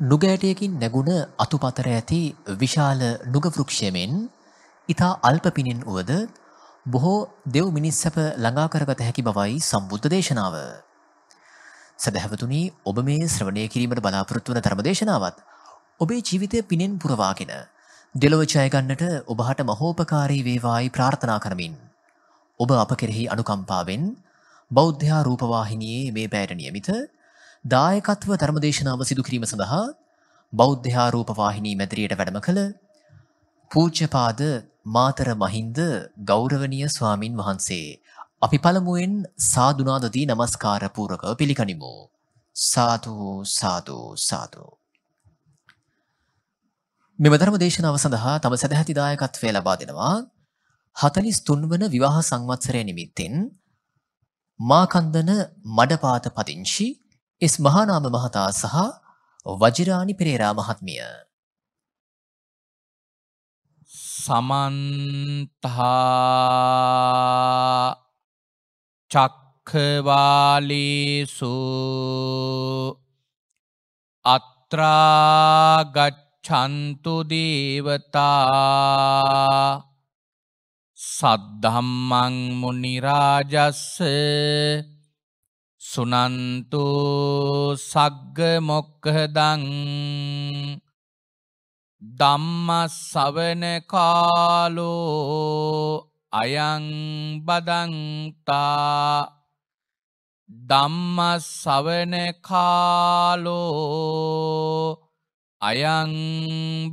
නුගෑටයකින් නැගුණ අතුපතර ඇති විශාල නුගවෘක්ෂයමෙන් ඉතා අල්ප පිණින් වුවද බොහෝ දෙව් මිනිස් සැප ළඟා කරගත හැකි බවයි සම්බුද්ධ දේශනාව. සැදැහැවතුනි ඔබ මේ ශ්‍රවණය කිරීමට බලාපොරොත්තු වන ධර්ම දේශනාවත් ඔබේ ජීවිතය පිනෙන් පුරවාගෙන දෙලොව ජයගන්නට ඔබහට මහෝපකාරී වේවායි ප්‍රාර්ථනා කරමින් ඔබ අප කෙරෙහි අනුකම්පාවෙන් බෞද්ධයා රූපවාහිනයේ මේ පෑට නියමිත දායකත්ව ධර්මදේශනාව සිදු කිරීම සඳහා බෞද්ධාරූපවාහිනී මැදිරියට වැඩම කළ පූජ්‍යපාද මාතර මහින්ද ගෞරවනීය ස්වාමින් වහන්සේ අපි පළමුවෙන් සාදුනාදදී নমස්කාර පූරක පිළිගනිමු සාදු සාදු සාදු මෙම ධර්මදේශනාව සඳහා තම සදැහැති දායකත්වය ලබා දෙනවා 43 වන විවාහ සංවත්සරය නිමිත්තෙන් මාකන්දන මඩපාත පදිංචි එස් මහානාම මහතා සහ වජිරාණි පෙරේරා මහත්මිය. සමන්තා චක්කවාලිසු අත්‍රාගච්ඡන්තු දේවතා සද්ධම්මං මුනිරාජස්ස සුනන්තු සග්ග මොක්කහදං ධම්ම සවන කාලෝ අයං බදන්තා ධම්ම සවන කාලෝ අයං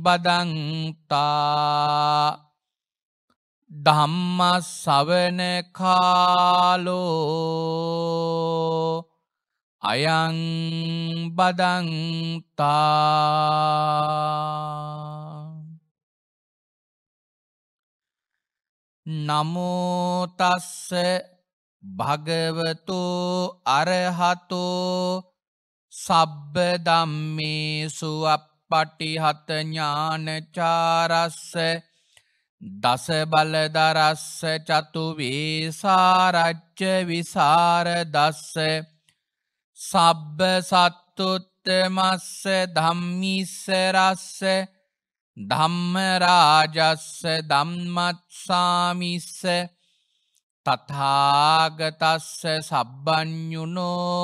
බදන්තා ධම්ම සවන කාලෝ අයං බදන්තා නමෝ තස්ස භගවතු අරහතෝ සබ්බ ධම්මේසු අප්පටිහත ඥානචාරස්ස දස බලදරස්ස චතු වේසාරච්ච විසාර දස්ස සබ්බ සත්තුත්තමස්ස ධම්මිස්සරස්ස ධම්මරාජස්ස ධම්මත්සාමිස්ස තථාගතස්ස සබ්බඥුනෝ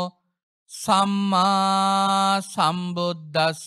සම්මා සම්බුද්දස්ස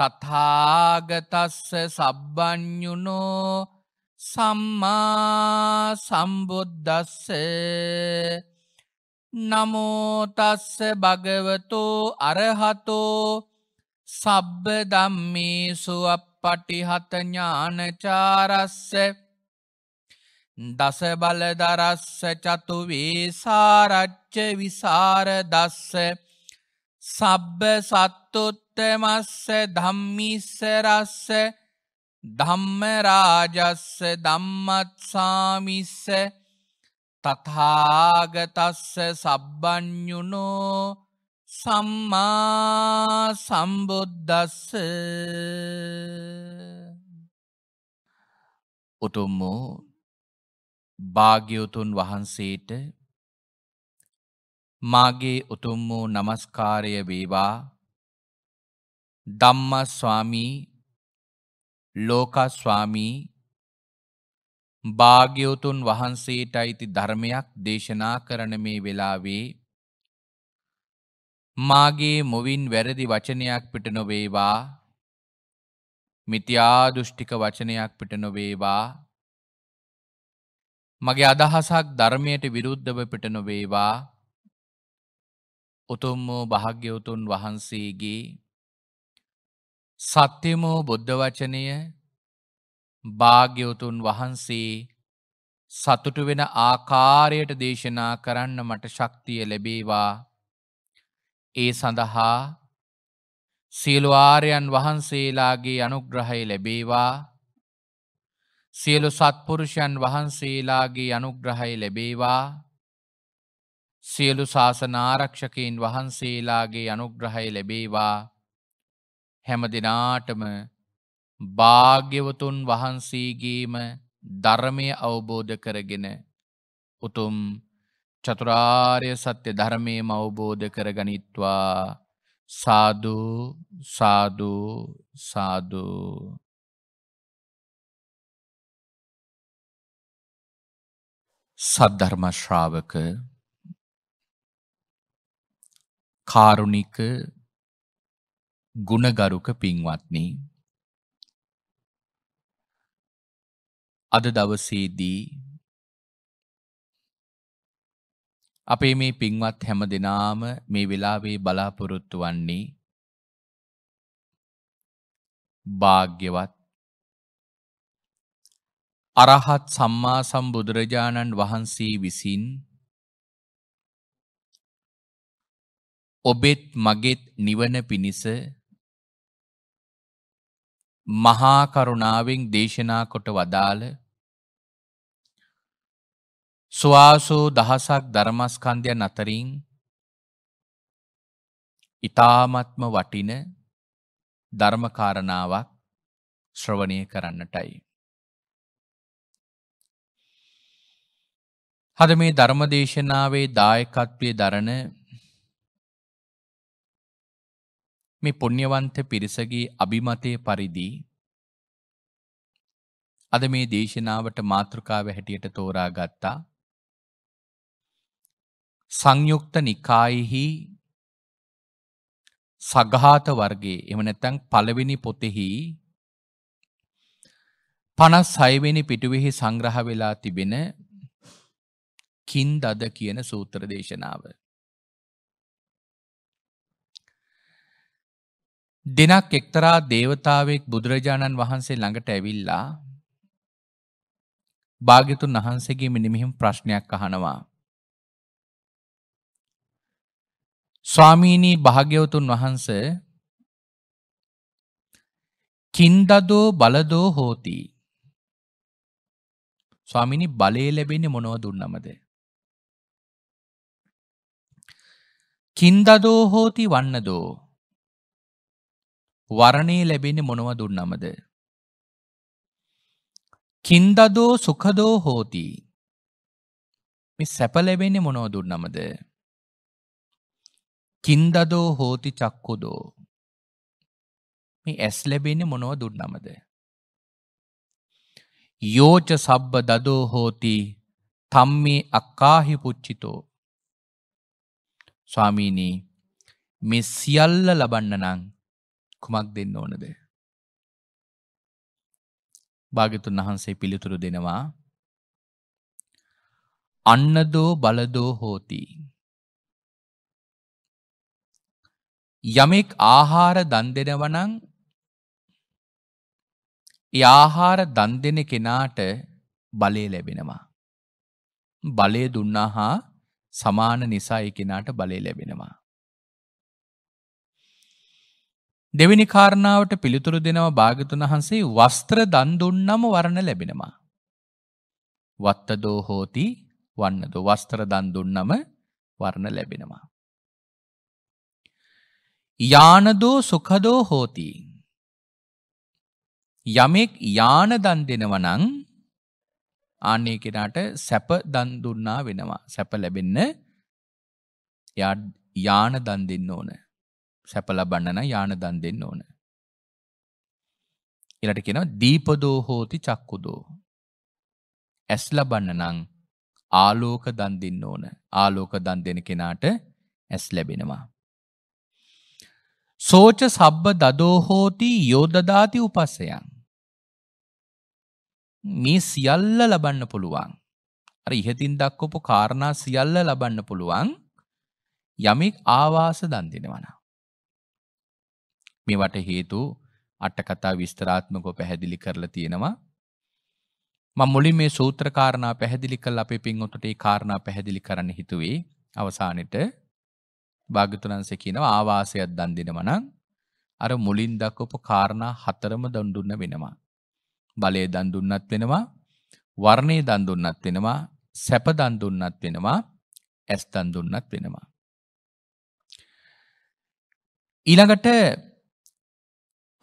තථාගතස්ස සබ්බඥුනෝ සම්මා සම්බුද්දස්ස නමෝතස්ස භගවතෝ අරහතෝ සබ්බ දම්මේසු අපපටිහත ඥානචාරස්ස දස බලදරස්ස චතුවේ සාරච්ච විසාර දස්ස සබ්බ සත්තුත්තමස්ස ධම්මිස්සරස්ස ධම්මරාජස්ස ධම්මත්සාමිස්ස තථාගතස්ස සබ්බඥුනෝ සම්මා සම්බුද්දස්ස උතුම් වූ භාග්‍යවතුන් වහන්සේට මාගේ උතුම් වූ নমස්කාරය වේවා ධම්ම ස්වාමී ලෝක ස්වාමී භාග්‍යවතුන් වහන්සේට අයිති ධර්මයක් දේශනා කරන මේ වෙලාවේ මාගේ මොවින් වැරදි වචනයක් පිට නොවේවා මිත්‍යා දෘෂ්ටික වචනයක් පිට නොවේවා මගේ අදහසක් ධර්මයට විරුද්ධව පිට නොවේවා උතුම්මෝ භාග්‍යවතුන් වහන්සේගේ සත්‍යමෝ බුද්ධ වචනය භාග්‍යවතුන් වහන්සේ සතුටු වෙන ආකාරයට දේශනා කරන්න මට ශක්තිය ලැබේවා ඒ සඳහා සියලුආරයන් වහන්සේලාගේ අනුග්‍රහය ලැබේවා සියලු සත්පුරුෂයන් වහන්සේලාගේ අනුග්‍රහය ලැබේවා සියලු ශාසනාරක්ෂකයින් වහන්සේලාගේ අනුග්‍රහය ලැබේවා හැම දෙනාටම භාග්‍යවතුන් වහන්සේගේම ධර්මය අවබෝධ කරගෙන උතුම් චතුරාර්ය සත්‍ය ධර්මයම අවබෝධ කරගනිත්වා සාධූ සාධූ සාධූ සද්ධර්මශ්‍රාවක කාරුණික ගුණගරුක පින්වත්නි අද දවසේදී අපේ මේ පින්වත් හැම දෙනාම මේ වෙලාවේ බලාපොරොත්තු වන්නේ භාග්‍යවත් අරහත් සම්මා සම්බුදුරජාණන් වහන්සේ විසින් ඔබෙත් මගෙත් නිවන පිණිස මහා කරුණාවෙන් දේශනා කොට වදාළ ස්වාසෝ දහසක් ධර්මස්කන්ධයන් අතරින් ඊ타මත්ම වටින ධර්මකාරණාවක් ශ්‍රවණය කරන්නටයි. හද මේ ධර්මදේශනාවේ දායකත්වයේ දරණ මේ පුණ්‍යවන්ත පිරිසගේ අභිමතය පරිදි අද මේ දේශනාවට මාතෘකාව හැටියට තෝරා ගත්තා සංයුක්ත නිකායෙහි සඝාත වර්ගයේ එහෙම නැත්නම් පළවෙනි පොතෙහි 56 වෙනි පිටුවෙහි සංග්‍රහ වෙලා තිබෙන කින්දද කියන සූත්‍ර දේශනාව දෙනක් එක්තරා දේවතාවෙක් බුදුරජාණන් වහන්සේ ළඟට ඇවිල්ලා භාගිතුන් වහන්සේගේ මිනිමිහිම් ප්‍රශ්නයක් අහනවා. ස්වාමීණී භාග්‍යවතුන් වහන්ස කින්දදෝ බලදෝ හෝති ස්වාමිනි බලය ලැබෙන්නේ මොනව දුන්නමද. කින්දදෝ හෝති වන්නදෝ වරණේ ලැබෙන්නේ මොනව දුන්නමද? කින්දදෝ සුඛදෝ හෝති. මේ සැප ලැබෙන්නේ මොනව දුන්නමද? කින්දදෝ හෝති චක්කුදෝ. මේ ඇස් ලැබෙන්නේ මොනව දුන්නමද? යෝච සබ්බ දදෝ හෝති තම්මේ අක්කාහි පුච්චිතෝ. ස්වාමීනී මේ සියල්ල ලබන්න නම් කුමක් දෙන්න ඕනද? භාග්‍යතුන් වහන්සේ පිළිතුරු දෙනවා අන්නදෝ බලදෝ හෝති යමෙක් ආහාර දන් දෙනවනම් ඒ ආහාර දන් දෙන කෙනාට බලය ලැබෙනවා බලය දුන්නා හා සමාන නිසා ඒ කෙනාට බලය ලැබෙනවා දෙවිනි කාරණාවට පිළිතුරු දෙනවා භාගතුන් වහන්සේ වස්ත්‍ර දන් දුන්නම වරණ ලැබෙනවා. වත්තදෝ හෝති වන්නදෝ වස්ත්‍ර දන් දුන්නම වරණ ලැබෙනවා. යානදෝ සුඛදෝ හෝති යමෙක් යාන දන් දෙනවා නම් ආන්නේ කෙනාට සැප දන් දුන්නා වෙනවා. සැප ලැබෙන්න යාන දන් දෙන්න ඕනේ. සැප ලබන්න නම් යාන දන් දෙන්න ඕන. ඊළඟට කියනවා දීපදෝ හෝති චක්කුදෝ. ඇස් ලබන්න නම් ආලෝක දන් දෙන්න ඕන. ආලෝක දන් දෙන කෙනාට ඇස් ලැබෙනවා. සෝච සබ්බ දදෝ හෝති යෝදදාති උපස්සයන්. මේ සියල්ල ලබන්න පුළුවන්. අර ඉහතින් දක්වපු කාරණා සියල්ල ලබන්න පුළුවන් යමෙක් ආවාස දන් දෙනවා නම්. මේවට හේතු අටකතා විස්තරාත්මකව පැහැදිලි කරලා තියෙනවා. මම මුලින් මේ සූත්‍ර කාරණා පැහැදිලි කළ අපේ පින්වතුන්ට ඒ කාරණා පැහැදිලි කරන්න හිතුවේ අවසානෙට භාග්‍යතුන්anse කියනවා ආවාසයක් දන් දෙනවා නම් අර මුලින් දක්වපු කාරණා හතරම දන් දුන්න වෙනවා. බලය දන් දුන්නත් වෙනවා, වර්ණේ දන් දුන්නත් වෙනවා, සැප දන් දුන්නත් වෙනවා, ඇස් දන් දුන්නත් වෙනවා. ඊළඟට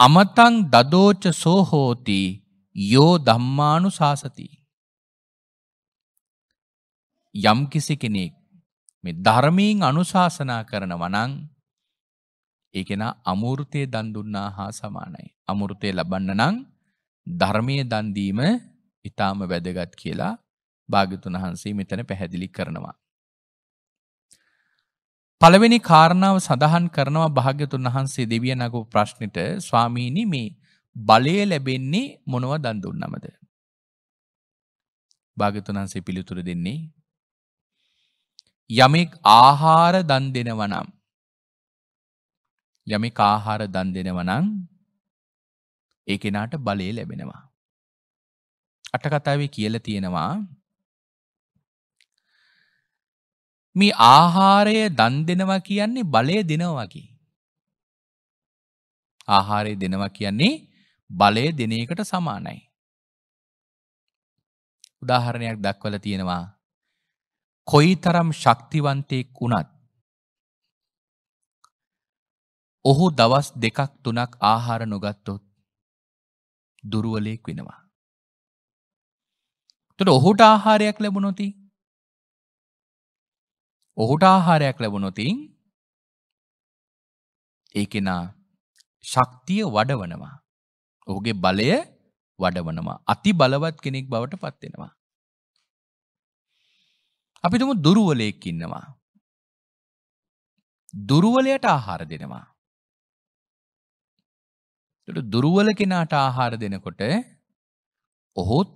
අමතං දදෝච සෝහෝති යෝ ධම්මානු ශාසති. යම් කිසි කෙනෙක් මෙ ධර්මීන් අනුශාසනා කරන වනං ඒකෙන අමුෘතය දන්දුන්නා හා සමානයි. අමුෘතය ලබන්න නං ධර්මය දන්දීම ඉතාම වැදගත් කියලා භාගිතුන් වහන්සේ මෙතන පැහැදිලි කරනවා. පළවෙනි කාරණාව සඳහන් කරනවා භාග්‍යතුන් වහන්සේ දෙවිය නගු ප්‍රශ්නිට ස්වාමීණි මේ බලය ලැබෙන්නේ මොනව දන්දුන්නමද. භාගතුනන්සේ පිළිතුර දෙන්නේ. යමෙක් ආහාර දන් දෙනවනම්. යමෙක් ආහාර දන් දෙනවනං ඒ කෙනාට බලය ලැබෙනවා. අටකතාවේ කියල තියෙනවා මේ ආහාරය දන් දෙනවා කියන්නේ බලය දෙනවා වගේ. ආහාරය දෙනවා කියන්නේ බලය දෙන එකට සමානයි. උදාහරණයක් දක්වලා තියෙනවා. කොයිතරම් ශක්තිවන්තයෙක් වුණත් ඔහු දවස් දෙකක් තුනක් ආහාර නොගත්තොත් දුරුවලයෙක් වෙනවා. එතකොට ඔහුට ආහාරයක් ලැබුණොත් ඔහුට ආහාරයක් ලැබුණොතින් ඒ කෙනා ශක්තිය වඩවනවා. ඔහුගේ බලය වඩවනවා. අති බලවත් කෙනෙක් බවට පත්වෙනවා. අපි තුමු දුරුවලයෙක් ඉන්නවා. දුරුවලයට ආහාර දෙනවා. දුරුවල කෙනාට ආහාර දෙනකොට ඔහොත්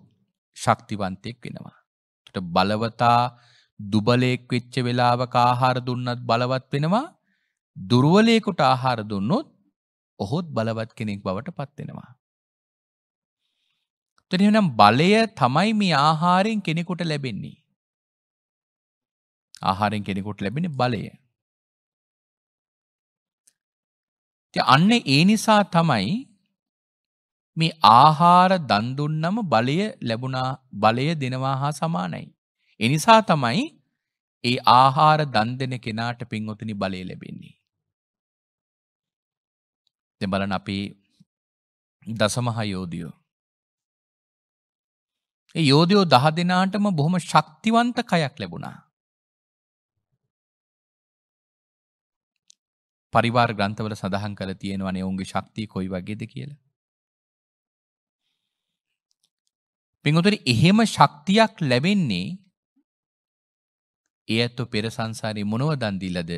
ශක්තිවන්තයෙක් වෙනවා. ට බලවතා දුබලයෙක් වෙච්ච වෙලාවක ආහාර දුන්නත් බලවත් වෙනවා දුර්වලයෙකුට ආහාර දුන්නොත් ඔහොත් බලවත් කෙනෙක් බවට පත්වෙනවා. එතනනම් බලය තමයි මේ ආහාරයෙන් කෙනෙකුට ලැබෙන්නේ. ආහාරයෙන් කෙනෙකුට ලැබෙන බලය. ඉතින් අන්න ඒ නිසා තමයි මේ ආහාර දන් දුන්නම බලය ලැබුණා බලය දෙනවා හා සමානයි. එනිසා තමයි ඒ ආහාර දන් දෙන කෙනාට පින්වතුනි බලය ලැබෙන්නේ. දැන් බලන්න අපි දසමහ යෝධියෝ. ඒ යෝධියෝ 10 දෙනාටම බොහොම ශක්තිවන්ත කයක් ලැබුණා. පරිවාර ග්‍රන්ථවල සඳහන් කරලා තියෙනවනේ ඔවුන්ගේ ශක්තිය කොයි වගේද කියලා. පින්වතුනි එහෙම ශක්තියක් ලැබෙන්නේ ඒ ඇත්තු පෙර සංසාරේ මොනව දන් දීලාද?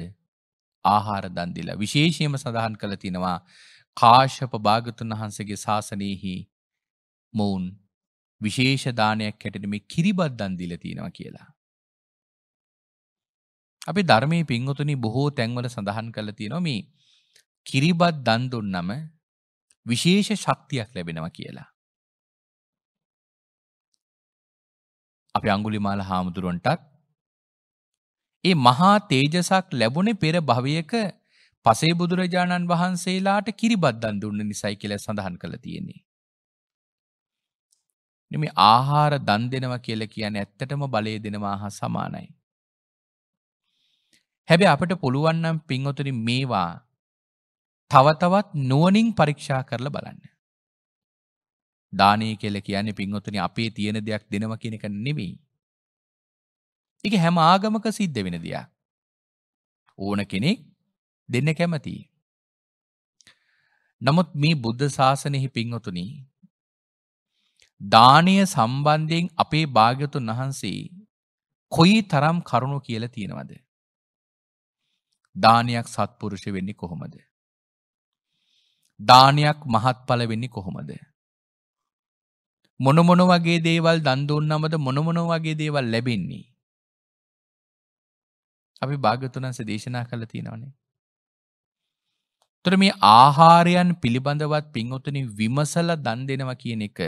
ආහාර දන් දීලා. විශේෂයෙන්ම සඳහන් කළ තිනවා කාශ්‍යප භාගතුන් වහන්සේගේ ශාසනයෙහි මොවුන් විශේෂ දානයක් හැටියට මේ කිරිබත් දන් දීලා තිනවා කියලා. අපි ධර්මයේ පින්වතුනි බොහෝ තැන්වල සඳහන් කරලා තියෙනවා මේ කිරිබත් දන් දුන්නම විශේෂ ශක්තියක් ලැබෙනවා කියලා. අපි අඟුලිමාල හාමුදුරුවන්ටත් ඒ මහා තේජසක් ලැබුණේ පෙර භවයක පසේ බුදුරජාණන් වහන්සේලාට කිරිබද්දන් දුන්න නිසයි කියලා සඳහන් කළ තියෙන්නේ. මේ ආහාර දන් දෙනවා කියලා කියන්නේ ඇත්තටම බලය දෙනවා හා සමානයි. හැබැයි අපට පුළුවන් නම් පින්වතුනි මේවා තව තවත් නුවණින් පරීක්ෂා කරලා බලන්න. දානීය කියලා කියන්නේ පින්වතුනි අපේ තියෙන දෙයක් දෙනවා කියන එක නෙවෙයි. එක හැම ආගමක සිද්ධ වෙන දෙයක්. ඕන කෙනෙක් දෙන්න කැමතියි. නමුත් මේ බුද්ධ ශාසනයෙහි පින්වතුනි දානය සම්බන්ධයෙන් අපේ භාග්‍යතුන් වහන්සේ කොයි තරම් කරුණු කියලා තියෙනවද? දානයක් සත්පුරුෂ වෙන්නේ කොහොමද? දානයක් මහත්ඵල වෙන්නේ කොහොමද? මොන මොන වගේ දේවල් දන් දුන්නමද මොන මොන වගේ දේවල් ලැබෙන්නේ? අපි භාගතුනන්ස දේශනා කළ තියෙනවනේ. තොර මේ ආහාරයන් පිළිබඳවත් පින්ඔතුන විමසල දන් දෙනවා කියන එක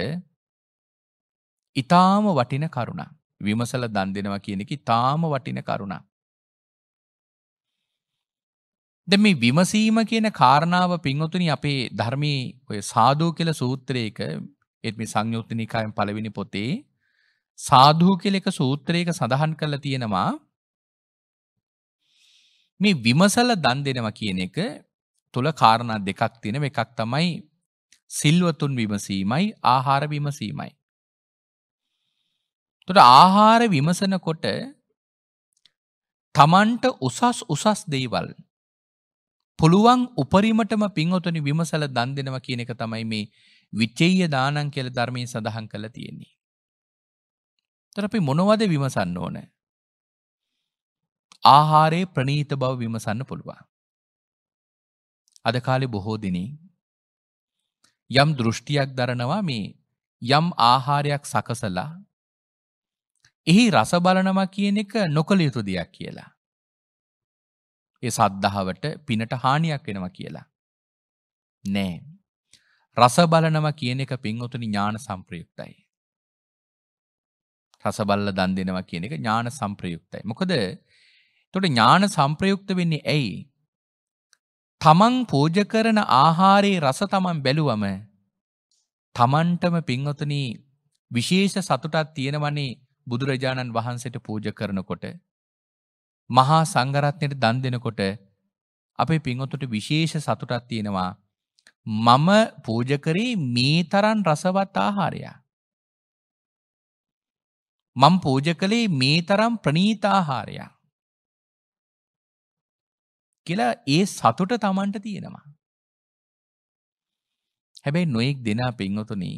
ඉතාම වටින කරුණා විමසල දන් දෙනවා කියන එක ඉතාම වටින කරුණා. ද මේ විමසීම කියන කාරණාව පින්වතුනි අපේ ධර්මී ඔය සාධූ කියල සූත්‍රයක එත් මේ සංයුක්තිනිකායෙන් පළවෙනි පොතේ සාධූ කියල එක සූත්‍රයක සඳහන් කළ තියෙනවා මේ විමසල දන් දෙනවා කියන එක තුළ කාරණා දෙකක් තියෙන එකක් තමයි සිල්වතුන් විමසීමයි ආහාර විමසීමයි. තුට ආහාර විමසනකොට තමන්ට උසස් උසස් දේවල් පුළුවන් උපරිමටම පින්වතුනි විමසල දන් දෙනවා කියන එක තමයි මේ විචේය දානං කියල ධර්මය සඳහන් කළ තියෙන්නේ. තර අපි මොනවද විමසන්න ඕනෑ ආහාරයේ ප්‍රනීත බව විමසන්න පුළුවන්. අද කාලෙ බොහෝ දෙනේ යම් දෘෂ්ටියක් දරනවා මේ යම් ආහාරයක් සකසලා එහි රස බලනවා කියන එක නොකළ යුතු දෙයක් කියලා. ඒ සද්ධාවට පිනට හානියක් වෙනවා කියලා. නෑ. රස බලනවා කියන එක පින්වතුනි ඥාන සම්ප්‍රයුක්තයි. රස බලලා දන් දෙනවා කියන එක ඥාන සම්ප්‍රයුක්තයි. මොකද තොට ඥාන සම්ප්‍රයුක්ත වෙන්නේ ඇයි. තමන් පූජ කරන ආහාරයේ රස තමන් බැලුවම තමන්ටම පින්වතුනී විශේෂ සතුටක් තියෙනවනේ බුදුරජාණන් වහන්සට පූජ කරනකොට. මහා සංගරත්නයට දන් දෙනකොට අපේ පින්වතුට විශේෂ සතුටක් තියෙනවා මම පූජකරේ මේ තරන් රසවත් ආහාරයා. මං පූජ කළේ මේ තරම් ප්‍රනීතාහාරයා. කියලා ඒ සතුට තමන්ට තියෙනවා. හැබැයි නොයෙක් දෙනා පින්වතුනි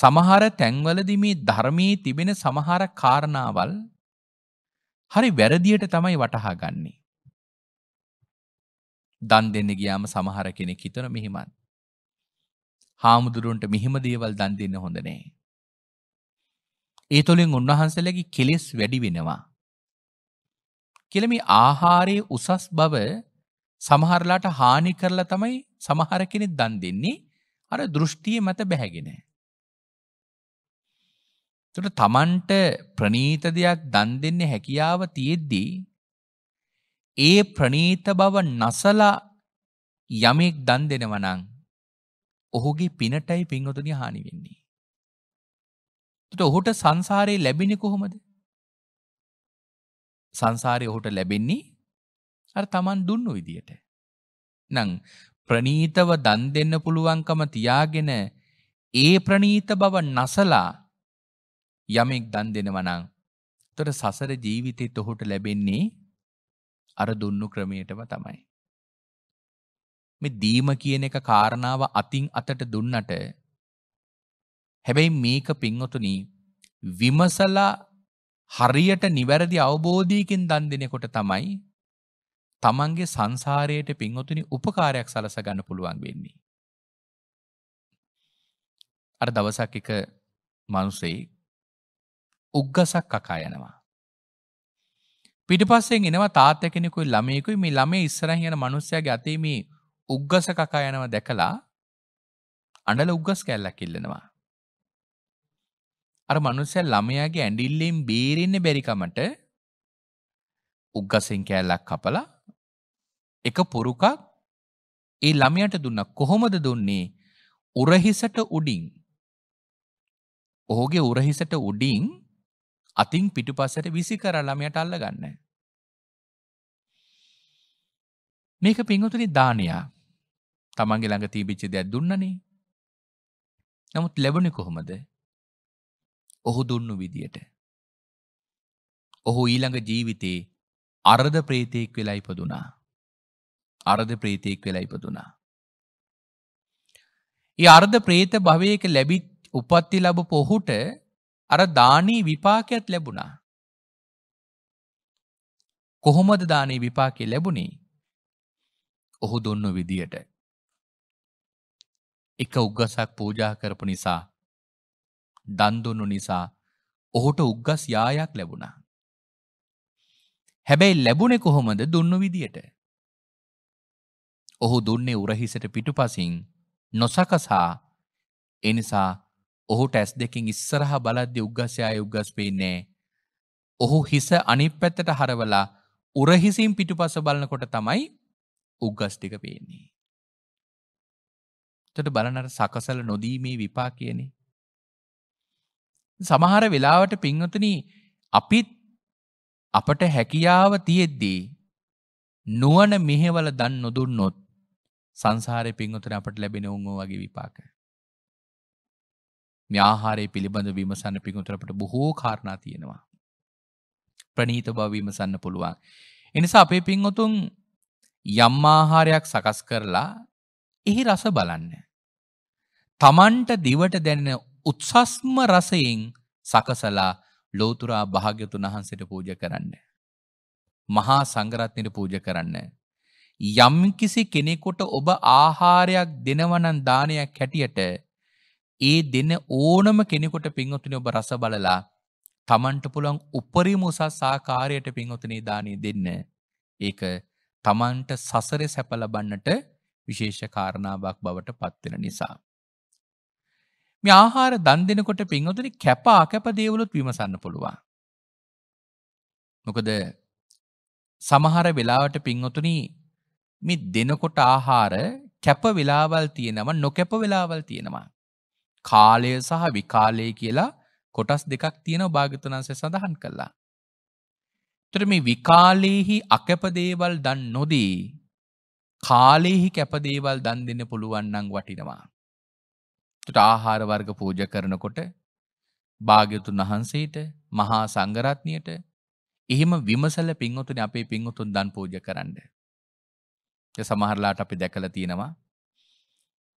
සමහර තැන්වලදි මේ ධර්මයේ තිබෙන සමහර කාරණාවල් හරි වැරදියට තමයි වටහා ගන්නේ. දන් දෙන්න ගියාම සමහර කෙනෙක් හිතන මෙහෙමත්. හාමුදුරුවන්ට මෙහෙම දේවල් දන් දෙන්න හොඳ නෑ. ඒ තුළින් උන්වහන්සේලාගේ කෙලෙස් වැඩි වෙනවා. කියල මේ ආහාරයේ උසස් බව සමහරලාට හානි කරලා තමයි සමහර කෙනෙක් දන් දෙන්නේ අර දෘෂ්ටිය මත බැහැගෙන. එතකොට Tamanට ප්‍රනීත දෙයක් දන් දෙන්නේ හැකියාව තියෙද්දී ඒ ප්‍රනීත බව නසලා යමෙක් දන් දෙනවා නම් ඔහුගේ පිනටයි පින්වතුනි හානි වෙන්නේ. එතකොට ඔහුට සංසාරේ ලැබෙන්නේ කොහොමද? සංසාරය ඔහුට ලැබෙන්නේ අර තමන් දුන්නු විදියට. නං ප්‍රනීතව දන් දෙන්න පුළුවන්කම තියාගෙන ඒ ප්‍රනීත බව නසලා යමෙක් දන් දෙනවනං. තොට සසර ජීවිතෙත් ඔහුට ලැබෙන්නේ අර දුන්නු ක්‍රමයටම තමයි. මේ දීම කියන එක කාරණාව අතින් අතට දුන්නට හැබැයි මේක පින්වතුනි විමසලා හරියට නිවැරදි අවබෝධීකින් දන් දෙනකොට තමයි තමන්ගේ සංසාරයට පින්වතුනි උපකාරයක් සලස ගන්න පුළුවන් වෙන්නේ. අර දවසක් එක මනුසේ උග්ගසක් කකා යනවා. පිටිපස්සෙන් එනවා තාත්ත කෙනෙකුයි ළමයෙකුයි මේ ළමේ ඉස්සරහින් යන මිනිස්සයාගේ අතේ මේ උග්ගස කකා යනවා දැකලා අඬල උග්ගස් කැල්ලක් ඉල්ලනවා. අර මනුස්සය ළමයාගේ ඇඩිල්ලෙන් බේරෙන්න බැරිකමට උග්ගසින් කෑල්ලක් කපලා එක පුරුකක් ඒ ළමයට දුන්න කොහොමද දුන්නේ උරහිසට උඩින් ඔහුගේ උරහිසට උඩින් අතින් පිටුපසට විසි කර ළමයට අල්ල ගන්න. මේක පිංහතුනි දානයා තමන්ගේ ළඟ තීබිච්චි දෙයක් දුන්නනේ නමුත් ලැබුණි කොහොමද ඔහු දුන්නු විදියට. ඔහු ඊළඟ ජීවිතේ අරද ප්‍රේතයෙක් වෙලා ඉපදුනා. අරද ප්‍රේතයෙක් වෙලා ඉපදුනා. ඒ අර්ධ ප්‍රේත භවයක ලැබිත් උපත්ති ලැබ පොහුට අර දානී විපාකයක් ලැබුණා. කොහොමද දානී විපාකය ලැබුණේ? ඔහු දුන්නු විදියට. එක උගසක් පූජා කරපු නිසා දන් දුන්නු නිසා ඔහුට උග්ගස් යායක් ලැබුණා. හැබැයි ලැබුණේ කොහොමද දුන්නු විදියට? ඔහු දුන්නේ උරහිසට පිටුපසින් නොසකසා ඒ නිසා ඔහුට ඇස් දෙකින් ඉස්සරහා බලද්දී උග්ගස් යාය උග්ගස් පේන්නේ. ඔහු හිස අනිත් පැත්තට හරවලා උරහිසින් පිටුපස බලනකොට තමයි උග්ගස් ටික පේන්නේ. එතකොට බලනර සකසල නොදීමේ විපාකයනේ. සමහර වෙලාවට පින්වතුනි අපිත් අපට හැකියාව තියෙද්දී නුවණ මෙහෙවල දන් නොදුන්නොත් සංසාරේ පින්වතුනි අපට ලැබෙන උන් වගේ විපාක. මේ ආහාරය පිළිබඳ විමසන්න පින්වතුනි අපට බොහෝ කාරණා තියෙනවා. ප්‍රණීත බව විමසන්න පුළුවන්. එනිසා අපේ පින්වතුන් යම් ආහාරයක් සකස් කරලා එහි රස බලන්න. තමන්ට දිවට දැනෙන උත්සස්ම රසයෙන් සකසලා ලෝතුරා භාග්‍යතුන් වහන්සේට පූජ කරන්න. මහා සංඝරත්නයට පූජ කරන්න. යම්කිසි කෙනෙකුට ඔබ ආහාරයක් දෙනවනම් දානයක් හැටියට ඒ දෙන ඕනම කෙනෙකුට පින්වතුනි ඔබ රස බලලා තමන්ට පුළුවන් උපරිම උසස් ආකාරයට පින්වතුනි දානය දෙන්න. ඒක තමන්ට සසරේ සැප ලබන්නට විශේෂ කාරණාවක් බවට පත්වෙන නිසා. මේ ආහාර දන් දෙනකොට පින්වතුනි කැප අකැප දේවලුත් විමසන්න පුළුවන්. මොකද සමහර වෙලාවට පින්වතුනි මේ දෙනකොට ආහාර කැප වෙලාවල් තියෙනවා නොකැප වෙලාවල් තියෙනවා. කාලය සහ විකාලය කියලා කොටස් දෙකක් තියෙන භාගතනන්සේ සඳහන් කළා. තර මේ විකාලයෙහි අකැපදේවල් දන් නොදී කාලෙහි කැපදේවල් දන් දෙන්න පුළුවන්නන් වටිනවා. තුට ආහාරවර්ග පූජ කරනකොට භාග්‍යතුන් වහන්සේට මහා සංගරත්නයට එහෙම විමසල පින්වතුනි අපේ පින්වතුන් දන් පූජ කරන්න. සමහරලාට අපි දැකලා තියෙනවා.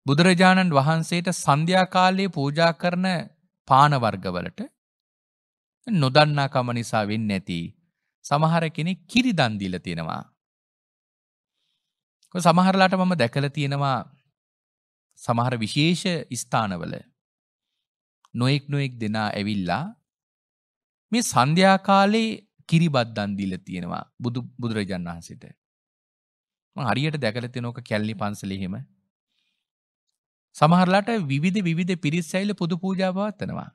බුදුරජාණන් වහන්සේට සන්ධ්‍යා කාලයේ පූජා කරන පාන වර්ගවලට නොදන්නා කම නිසා වෙන්නේ නැති සමහර කෙනෙක් කිරි දන් දීලා තියෙනවා. සමහරලාට මම දැකලා තියෙනවා සමහර විශේෂ ස්ථානවල නොයෙක් නොයෙක් දෙනා ඇවිල්ලා මේ සන්ධ්‍යාකාලේ කිරිබද්දන් දීල තියෙනවා බුදු බුදුරජන් වහන්සේට හරියට දැකල තිනෝක කැල්ලි පන්සලෙහෙම සමහරලාට විවිධ විවිධ පිරිස් ඇයිල පුදු පූජා පවත්තනවා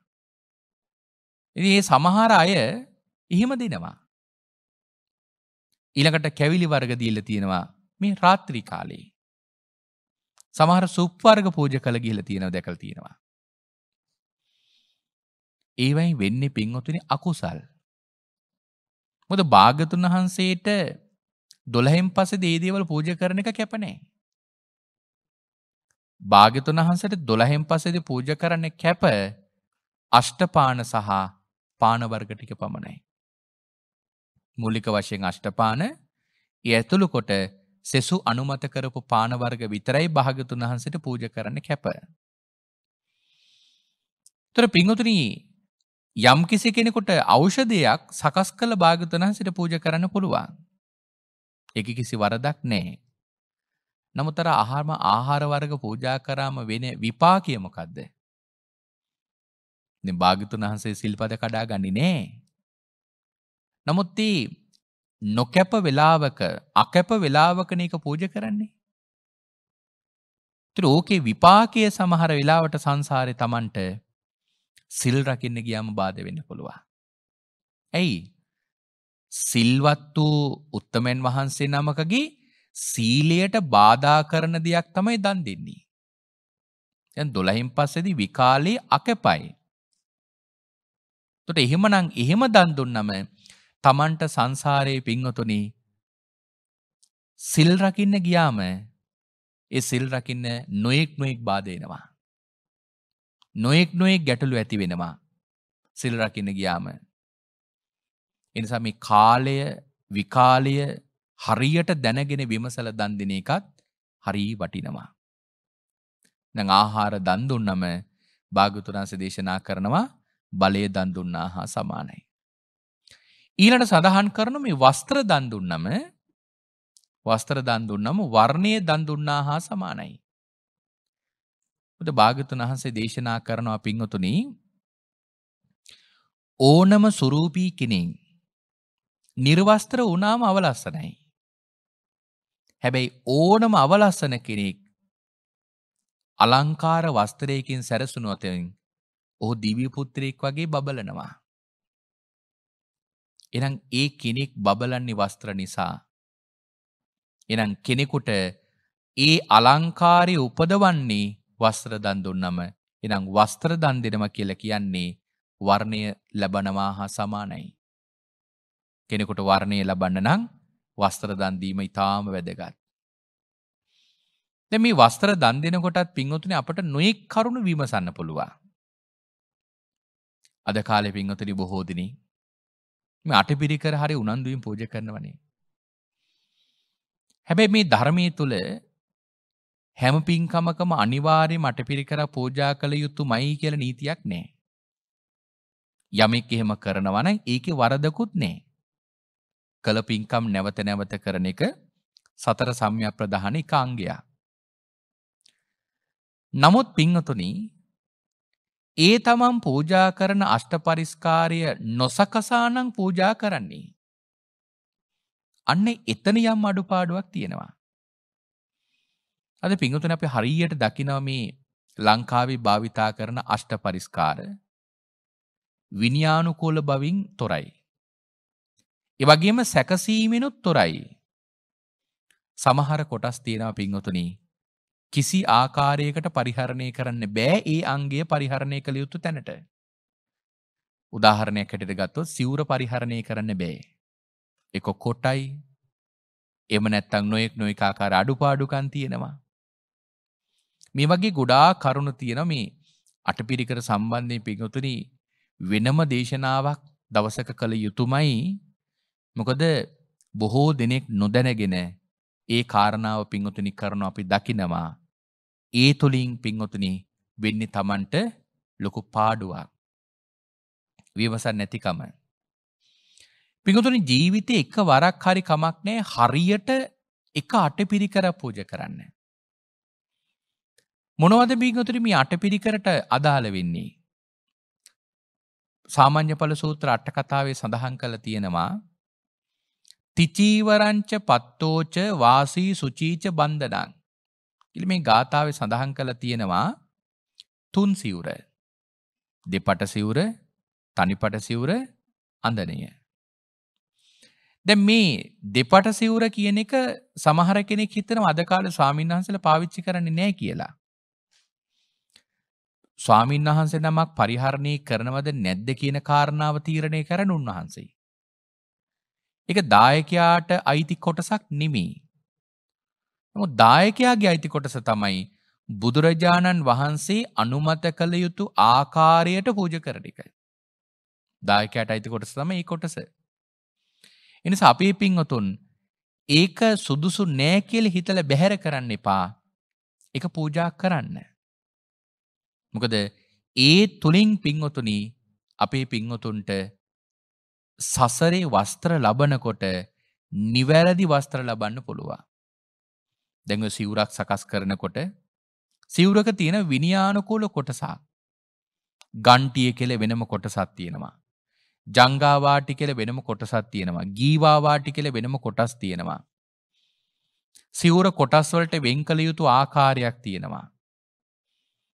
ඒ සමහර අය එහෙම දෙනවා ඊළඟට කැවිලි වර්ග දීල තියෙනවා මේ රාත්‍රී කාලේ සමහර සුප්වර්ග පූජ කළ ගිහිල තියෙනව දැකල් තියෙනවා. ඒවයි වෙන්නේ පින්වතුනි අකුසල්. මොද භාගතුන් වහන්සේට දොළහෙන් පස දේදේවල් පූජ කරන එක කැපනෑ. භාගතුන් වහන්සට දොළහෙන් පසේද පූජ කරන්න කැප අෂ්ටපාන සහ පානවර්ගටික පමණයි. මුලික වශයෙන් අෂ්ටපාන ඇතුළු කොට සෙසු අනුමත කරපු පානවර්ග විතරයි භාගතුන් වහන්සට පූජ කරන්න කැප. තොර පිංහතුනී යම් කිසි කෙනෙකුට අෞෂධයක් සකස් කළ භාගතුන් වහන්සට පූජ කරන්න පුළුවන්. එක කිසි වරදක් නෑ. නමුතර අහාරම ආහාරවර්ග පූජා කරාම වෙන විපා කියමකක්ද. භාගතුන් වහන්සේ සිල්පද කඩා ගනි නෑ. නමුත්තිී නොකැප වෙලාවක අකැප වෙලාවකන එක පූජ කරන්නේ. තුර ඕකේ විපාකය සමහර වෙලාවට සංසාරය තමන්ට සිල් රකින්න ගියම බාධ වෙන්න පුළුවන්. ඇයි සිල්වත් වූ උත්තමයන් වහන්සේ නමකගේ සීලයට බාධා කරන දෙයක් තමයි දන් දෙන්නේ. දැන් 12න් පස්සේදී විකාලේ අකැපයි. එතකොට එහෙමනම් එහෙම දන් දුන්නම තමන්ට සංසාරයේ පින්වතුනි සිල් රකින්න ගියාම ඒ සිල් රකින්න නොයෙක් නොයෙක් බාධේනවා. නොයෙක් නොයෙක් ගැටලු ඇති වෙනවා. සිල් රකින්න ගියාම. එනිසා මේ කාලය විකාලය හරියට දැනගෙන විමසල දන් දෙන එකත් හරි වටිනවා. දැන් ආහාර දන් දුන්නම භාග්‍යතුන් දේශනා කරනවා බලය දන් දුන්නා හා සමානයි. ඊළට සඳහන් කරනු මේ වස්ත්‍ර දන් දුන්නම වස්ත්‍ර දන් දුන්නම වර්ණය දන් දුන්නා හා සමානයි. ද භාගතුන් වහන්සේ දේශනා කරනවා පිංහතුන ඕනම සුරූපී කෙනෙන් නිර්වස්ත්‍ර වනාම අවලස්සනයි. හැබැයි ඕනම අවලස්සන කෙනෙක් අලංකාර වස්ත්‍රයකින් සැරසුනුවතෙන් ඔහු දිවිපුත්‍රයෙක් වගේ බබලනවා. එනම් ඒ කෙනෙක් බබලන්නේ වස්ත්‍ර නිසා. එනම් කෙනෙකුට ඒ අලංකාරය උපදවන්නේ වස්ත්‍ර දන් දුන්නම. එනම් වස්ත්‍ර දන් දෙනම කියලා කියන්නේ වර්ණය ලැබනවා හා සමානයි. කෙනෙකුට වර්ණය ලබන්න නම් වස්ත්‍ර දන් දීම ඊටාම වැදගත්. දැන් මේ වස්ත්‍ර දන් දෙනකොටත් පින්වතුනි අපට නොඑක් කරුණු විමසන්න පුළුවන්. අද කාලේ පින්වතුනි බොහෝ දිනේ මේ අටපිරිකර හරි උනන්දුවෙන් පූජා කරනවනේ. හැබැයි මේ ධර්මයේ තුල හැම පින්කමකම අනිවාර්යයෙන්ම අටපිරිකර පූජා කළ යුතුමයි කියලා නීතියක් නැහැ. යමෙක් එහෙම කරනවා නම් ඒකේ වරදකුත් නැහැ. කළ පින්කම් නැවත නැවත කරන එක සතර සම්‍යක් ප්‍රධාන එක අංගයක්. නමුත් පින්වතුනි ඒ තමන් පූජා කරන අෂ්ටපරිස්කාරය නොසකසානං පූජා කරන්නේ. අන්න එතන යම් අඩුපාඩුවක් තියෙනවා. අද පිංහතුන අපි හරියට දකිනව මේ ලංකාවේ භාවිතා කරන අෂ්ට පරිස්කාර විනිානුකෝල බවින් තොරයි. එවගේම සැකසීමෙනුත් තොරයි. සමහර කොටස් තියෙනව පිංහතුනී කිසි ආකාරයකට පරිහරණය කරන්න බෑ ඒ අන්ගේ පරිහරණය කළ යුතු තැනට. උදාහරණයක් හැටිට ගත්තොත් සිවුර පරිහරණය කරන්න බෑ. එක කොටයි එම නැත්තං නොයෙක් නොයකාකාර අඩුපාඩුකන් තියෙනවා. මේ වගේ ගොඩා කරුණු තියෙන මේ අටපිරිකර සම්බන්ධය පිගතුන වෙනම දේශනාවක් දවසක කළ යුතුමයි මොකද බොහෝ දෙනෙක් නොදැනගෙන ඒ කාරණාව පිංගතුනි කරනු අපි දකිනවා ඒ තුළින් පින්වතුනි වෙන්නේ තමන්ට ලොකු පාඩුවක්. විමසන් නැතිකම. පිඟතුනි ජීවිතේ එක වරක් හරි කමක් නෑ හරියට එක අටපිරිකර පූජ කරන්න. මොනවද බීගතුරි මේ අටපිරිකරට අදාළ වෙන්නේ. සාමාන්‍ය පල සූත්‍ර අට්ටකතාවේ සඳහන් කළ තියෙනවා තිචීවරංච පත්තෝච වාසී සුචීච බන්ධනන් ඉතින් මේ ගාථාවේ සඳහන් කරලා තියෙනවා තුන් සිවුර. දෙපට සිවුර, තනිපට සිවුර, අඳණය. දැන් මේ දෙපට සිවුර කියන එක සමහර කෙනෙක් හිතනවා අද කාලේ ස්වාමීන් වහන්සේලා පාවිච්චි කරන්නේ නැහැ කියලා. ස්වාමීන් වහන්සේ නමක් පරිහරණය කරනවද නැද්ද කියන කාරණාව තීරණය කරන උන්වහන්සේ. එක දායකයාට අයිති කොටසක් නෙමී. නමුත් දායකයාගේ අයිති කොටස තමයි බුදුරජාණන් වහන්සේ අනුමත කළ යුතු ආකාරයට පූජ කරන එකයි. දායකයට අයිති කොටස තමයි ඒ කොටස. එනිසා අපේ පින්වතුන් ඒක සුදුසු නෑ කියලා හිතලා බැහැර කරන්න එපා. ඒක පූජා කරන්න. මොකද ඒ තුලින් පින්වතුනි අපේ පින්වතුන්ට සසරේ වස්ත්‍ර ලබනකොට නිවැරදි වස්ත්‍ර ලබන්න පුළුවන්. දැඟ සිවුරක් සකස් කරනකොට සිවුරක තියෙන විනියානුකූල කොටසා ගන්ටිය කෙල වෙනම කොටසත් තියෙනවා. ජංගාවාටි කෙල වෙනම කොටසත් තියෙනවා. ගීවාවාටි කෙල වෙනම කොටස් තියෙනවා. සිවුර කොටස්වලට වෙන් කළ යුතු ආකාරයක් තියෙනවා.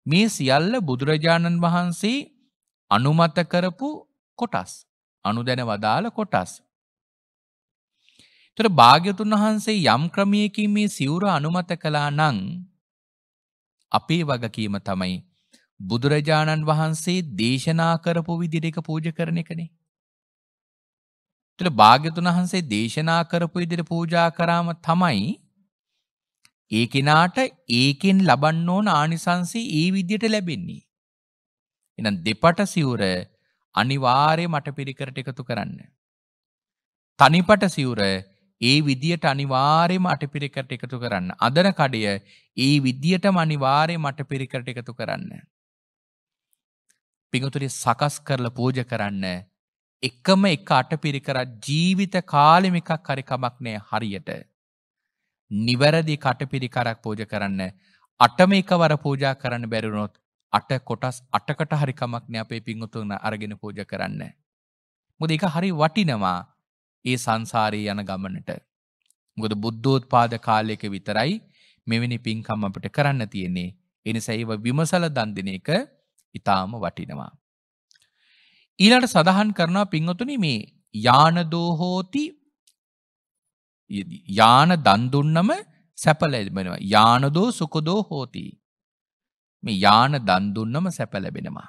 මේ සියල්ල බුදුරජාණන් වහන්සේ අනුමත කරපු කොටස්. අනුදැන වදාළ කොටස්. තොර භාග්‍යතුන් වහන්සේ යම් ක්‍රමියකින් මේ සිවුර අනුමත කලා නං අපේ වගකීම තමයි බුදුරජාණන් වහන්සේ දේශනා කරපු විදිරක පූජ කරන එකනේ. තුළ භාග්‍යතුන් වහන්සේ දේශනා කරපු ඉදිරි පූජා කරාම තමයි ඒ කෙනාට ඒකෙන් ලබන්න ඕන ආනිසංසී ඒ විදියට ලැබෙන්නේ. එහෙනම් දෙපට සිවුර අනිවාර්යයෙන් මට පිරිකරට එකතු කරන්න. තනිපට සිවුර ඒ විදියට අනිවාර්යයෙන්ම අටපිරිකරට එකතු කරන්න. අදර කඩය ඒ විදියටම අනිවාර්යයෙන්ම අටපිරිකරට එකතු කරන්න. පිඟුතුනි සකස් කරලා පූජ කරන්න. එකම එක අටපිරිකර ජීවිත කාලෙම එකක් හරි කමක් නෑ හරියට. නිවැරදි කටපිරිකරක් පූජ කරන්න. අටම එකවර පූජා කරන්න බැරිුණොත් අට කොටස් අටකට හරිකමක් නෑ අපේ පිංගුතුන අරගෙන පූජ කරන්න. මුද එක හරි වටිනවා. ඒ සංසාරයේ යන ගමනට. ගොද බුද්ධෝත් පාද කාලයක විතරයි මෙවැනි පින්කම් අපට කරන්න තියෙන්නේ එනිසැයිව විමසල දන්දින එක ඉතාම වටිනවා. ඊලට සඳහන් කරනවා පින්වතුන මේ යානදෝහෝති යාන දන්දුන්නම සැපලැබෙනවා යානදෝ සුකොදෝ හෝති මේ යාන දන්දුන්නම සැපලැබෙනවා.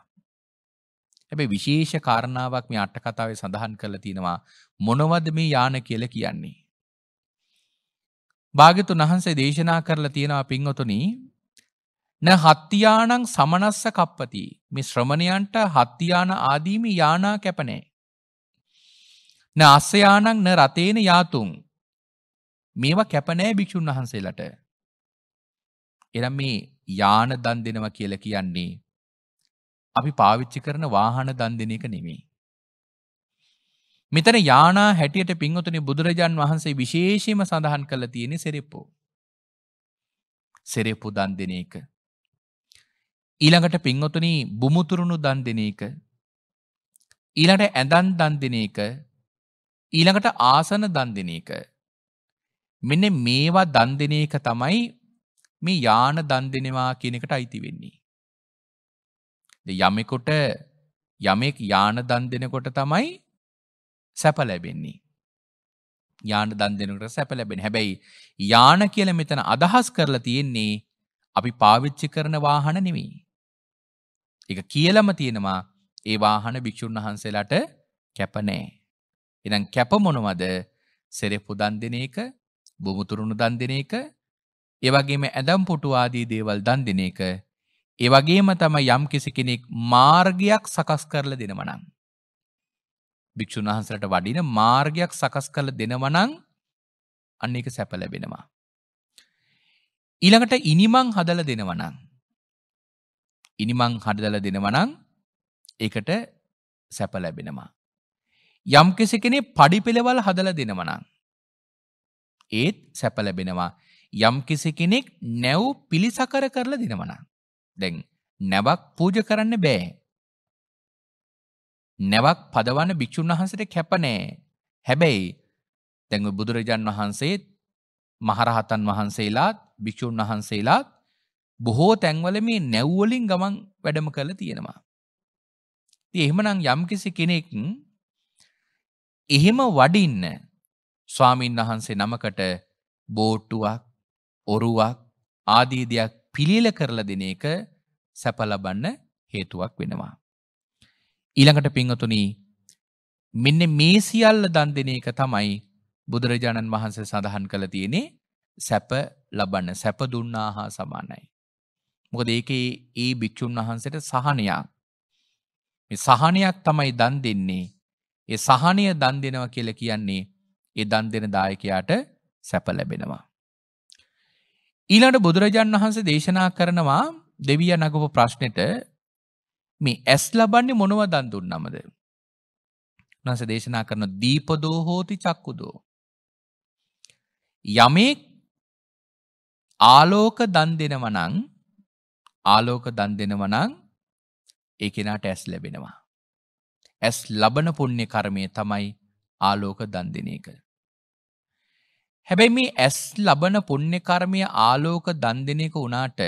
හැබැයි විශේෂ කාරණාවක් මේ අට කතාවේ සඳහන් කරලා තිනවා මොනවද මේ යාන කියලා කියන්නේ. භාග්‍යතුන් වහන්සේ දේශනා කරලා තියෙනවා පින්වතුනි න හත්තියානං සමනස්ස කප්පති මේ ශ්‍රමණයන්ට හත්තියාන ආදීම යානා කැපනෑ. න අස්සයානං න රතේන යාතුන් මේවා කැපනෑ භික්‍ෂූන් වහන්සේලට එනම් මේ යාන දන් දෙනවා කියල කියන්නේ අපි පාවිච්චි කරන වාහන දන් දෙන එක නෙමෙයි. මෙතන යානා හැටියට පින්වතුනි බුදුරජාන් වහන්සේ විශේෂීම සඳහන් කළ තියෙන සෙරෙප්පෝ. සෙරෙප්පු දන් දෙන එක. ඊළඟට පින්වතුනි බුමුතුරුණු දන් දෙන එක. ඊළඟට ඇඳන් දන් දෙන එක. ඊළඟට ආසන දන් දෙන එක. මෙන්න මේවා දන් දෙන එක තමයි මේ යාන දන් දෙනවා කියන එකට අයිති වෙන්නේ. යමෙකුට යමෙක් යාන දන් දෙනකොට තමයි සැප ලැබෙන්නේ. යාන දන් දෙනකට සැප ලැබෙන හැබැයි යාන කියල මෙතන අදහස් කරලා තියෙන්නේ අපි පාවිච්චි කරන වාහන නෙමී. එක කියලම තියෙනවා ඒ වාහන භික්‍ෂූන් වහන්සේලාට කැපනෑ. එනම් කැපමොනවද සෙරෙප්පු දන් දෙන එක බුමුතුරුණු දන් දෙන එක ඒවගේම ඇදම් පුටු ආදී දේවල් දන් දෙන එක ඒ වගේම තම යම් කිසි කෙනෙක් මාර්ගයක් සකස් කරල දෙනවනං. භික්‍ෂූන් වහන්සලට වඩින මාර්ගයක් සකස් කළ දෙනවනං අන්න එක සැපලබෙනවා. ඊළඟට ඉනිමං හදල දෙනවනං. ඉනිමං හඩදල දෙනවනං එකට සැපලැබෙනවා. යම් කෙසි කෙනෙ පඩි පෙළවල් හදල දෙනවනං. ඒත් සැපලැබෙනවා යම් කිසි කෙනෙක් නැව් පිළිසකර කරල දෙනවනං. දැන් නැවක් පූජ කරන්න බෑ. නැවක් පදවන භික්‍ෂූන් වහන්සට කැපනෑ. හැබැයි දැඟ බුදුරජාන් වහන්සේත් මහරහතන් වහන්සේලාත් භික්‍ෂූන් වහන්සේලාත් බොහෝ තැන්වල මේ නැව්වලින් ගමන් වැඩම කළ තියෙනවා. ති එහෙමනම් යම්කිසි කෙනෙක් එහෙම වඩින්න ස්වාමීන් වහන්සේ නමකට බෝට්ටුවක් ඔරුවක් ආදීදයක් පිළිල කරලා දෙන එක සැප ලබන්න හේතුවක් වෙනවා. ඊළඟට පින්වතුනි මෙන්න මේ සියල්ල දන් දෙන එක තමයි බුදුරජාණන් වහන්සේ සඳහන් කළ තියෙන්නේ සැප ලබන්න සැප දුන්නා හා සමානයි. මොකද ඒකේ ඒ භික්ෂුන් වහන්සේට සහනයක්. මේ සහනයක් තමයි දන් දෙන්නේ. ඒ සහනය දන් දෙනවා කියලා කියන්නේ ඒ දන් දෙන දායකයාට සැප ලැබෙනවා. ඊළට බුදුරජාණන් වහන්සේ දේශනා කරනවා දෙවිය නගපු ප්‍රශ්නෙට මේ ඇස් ලබන්නේ මොනව දන්දුන් නමද. නස දේශනා කරන දීපදෝ හෝති චක්කුදෝ. යමෙක් ආලෝක දන් දෙනවනං ආලෝක දන් දෙනවනං ඒ කෙනාට ඇස් ලැබෙනවා. ඇස් ලබන පුුණ්‍ය කර්මය තමයි ආලෝක දන්දිනය කළ. හැබැයි මේ ඇස් ලබන පුණ්‍ය කර්මය ආලෝක දන් දෙන එක වුණාට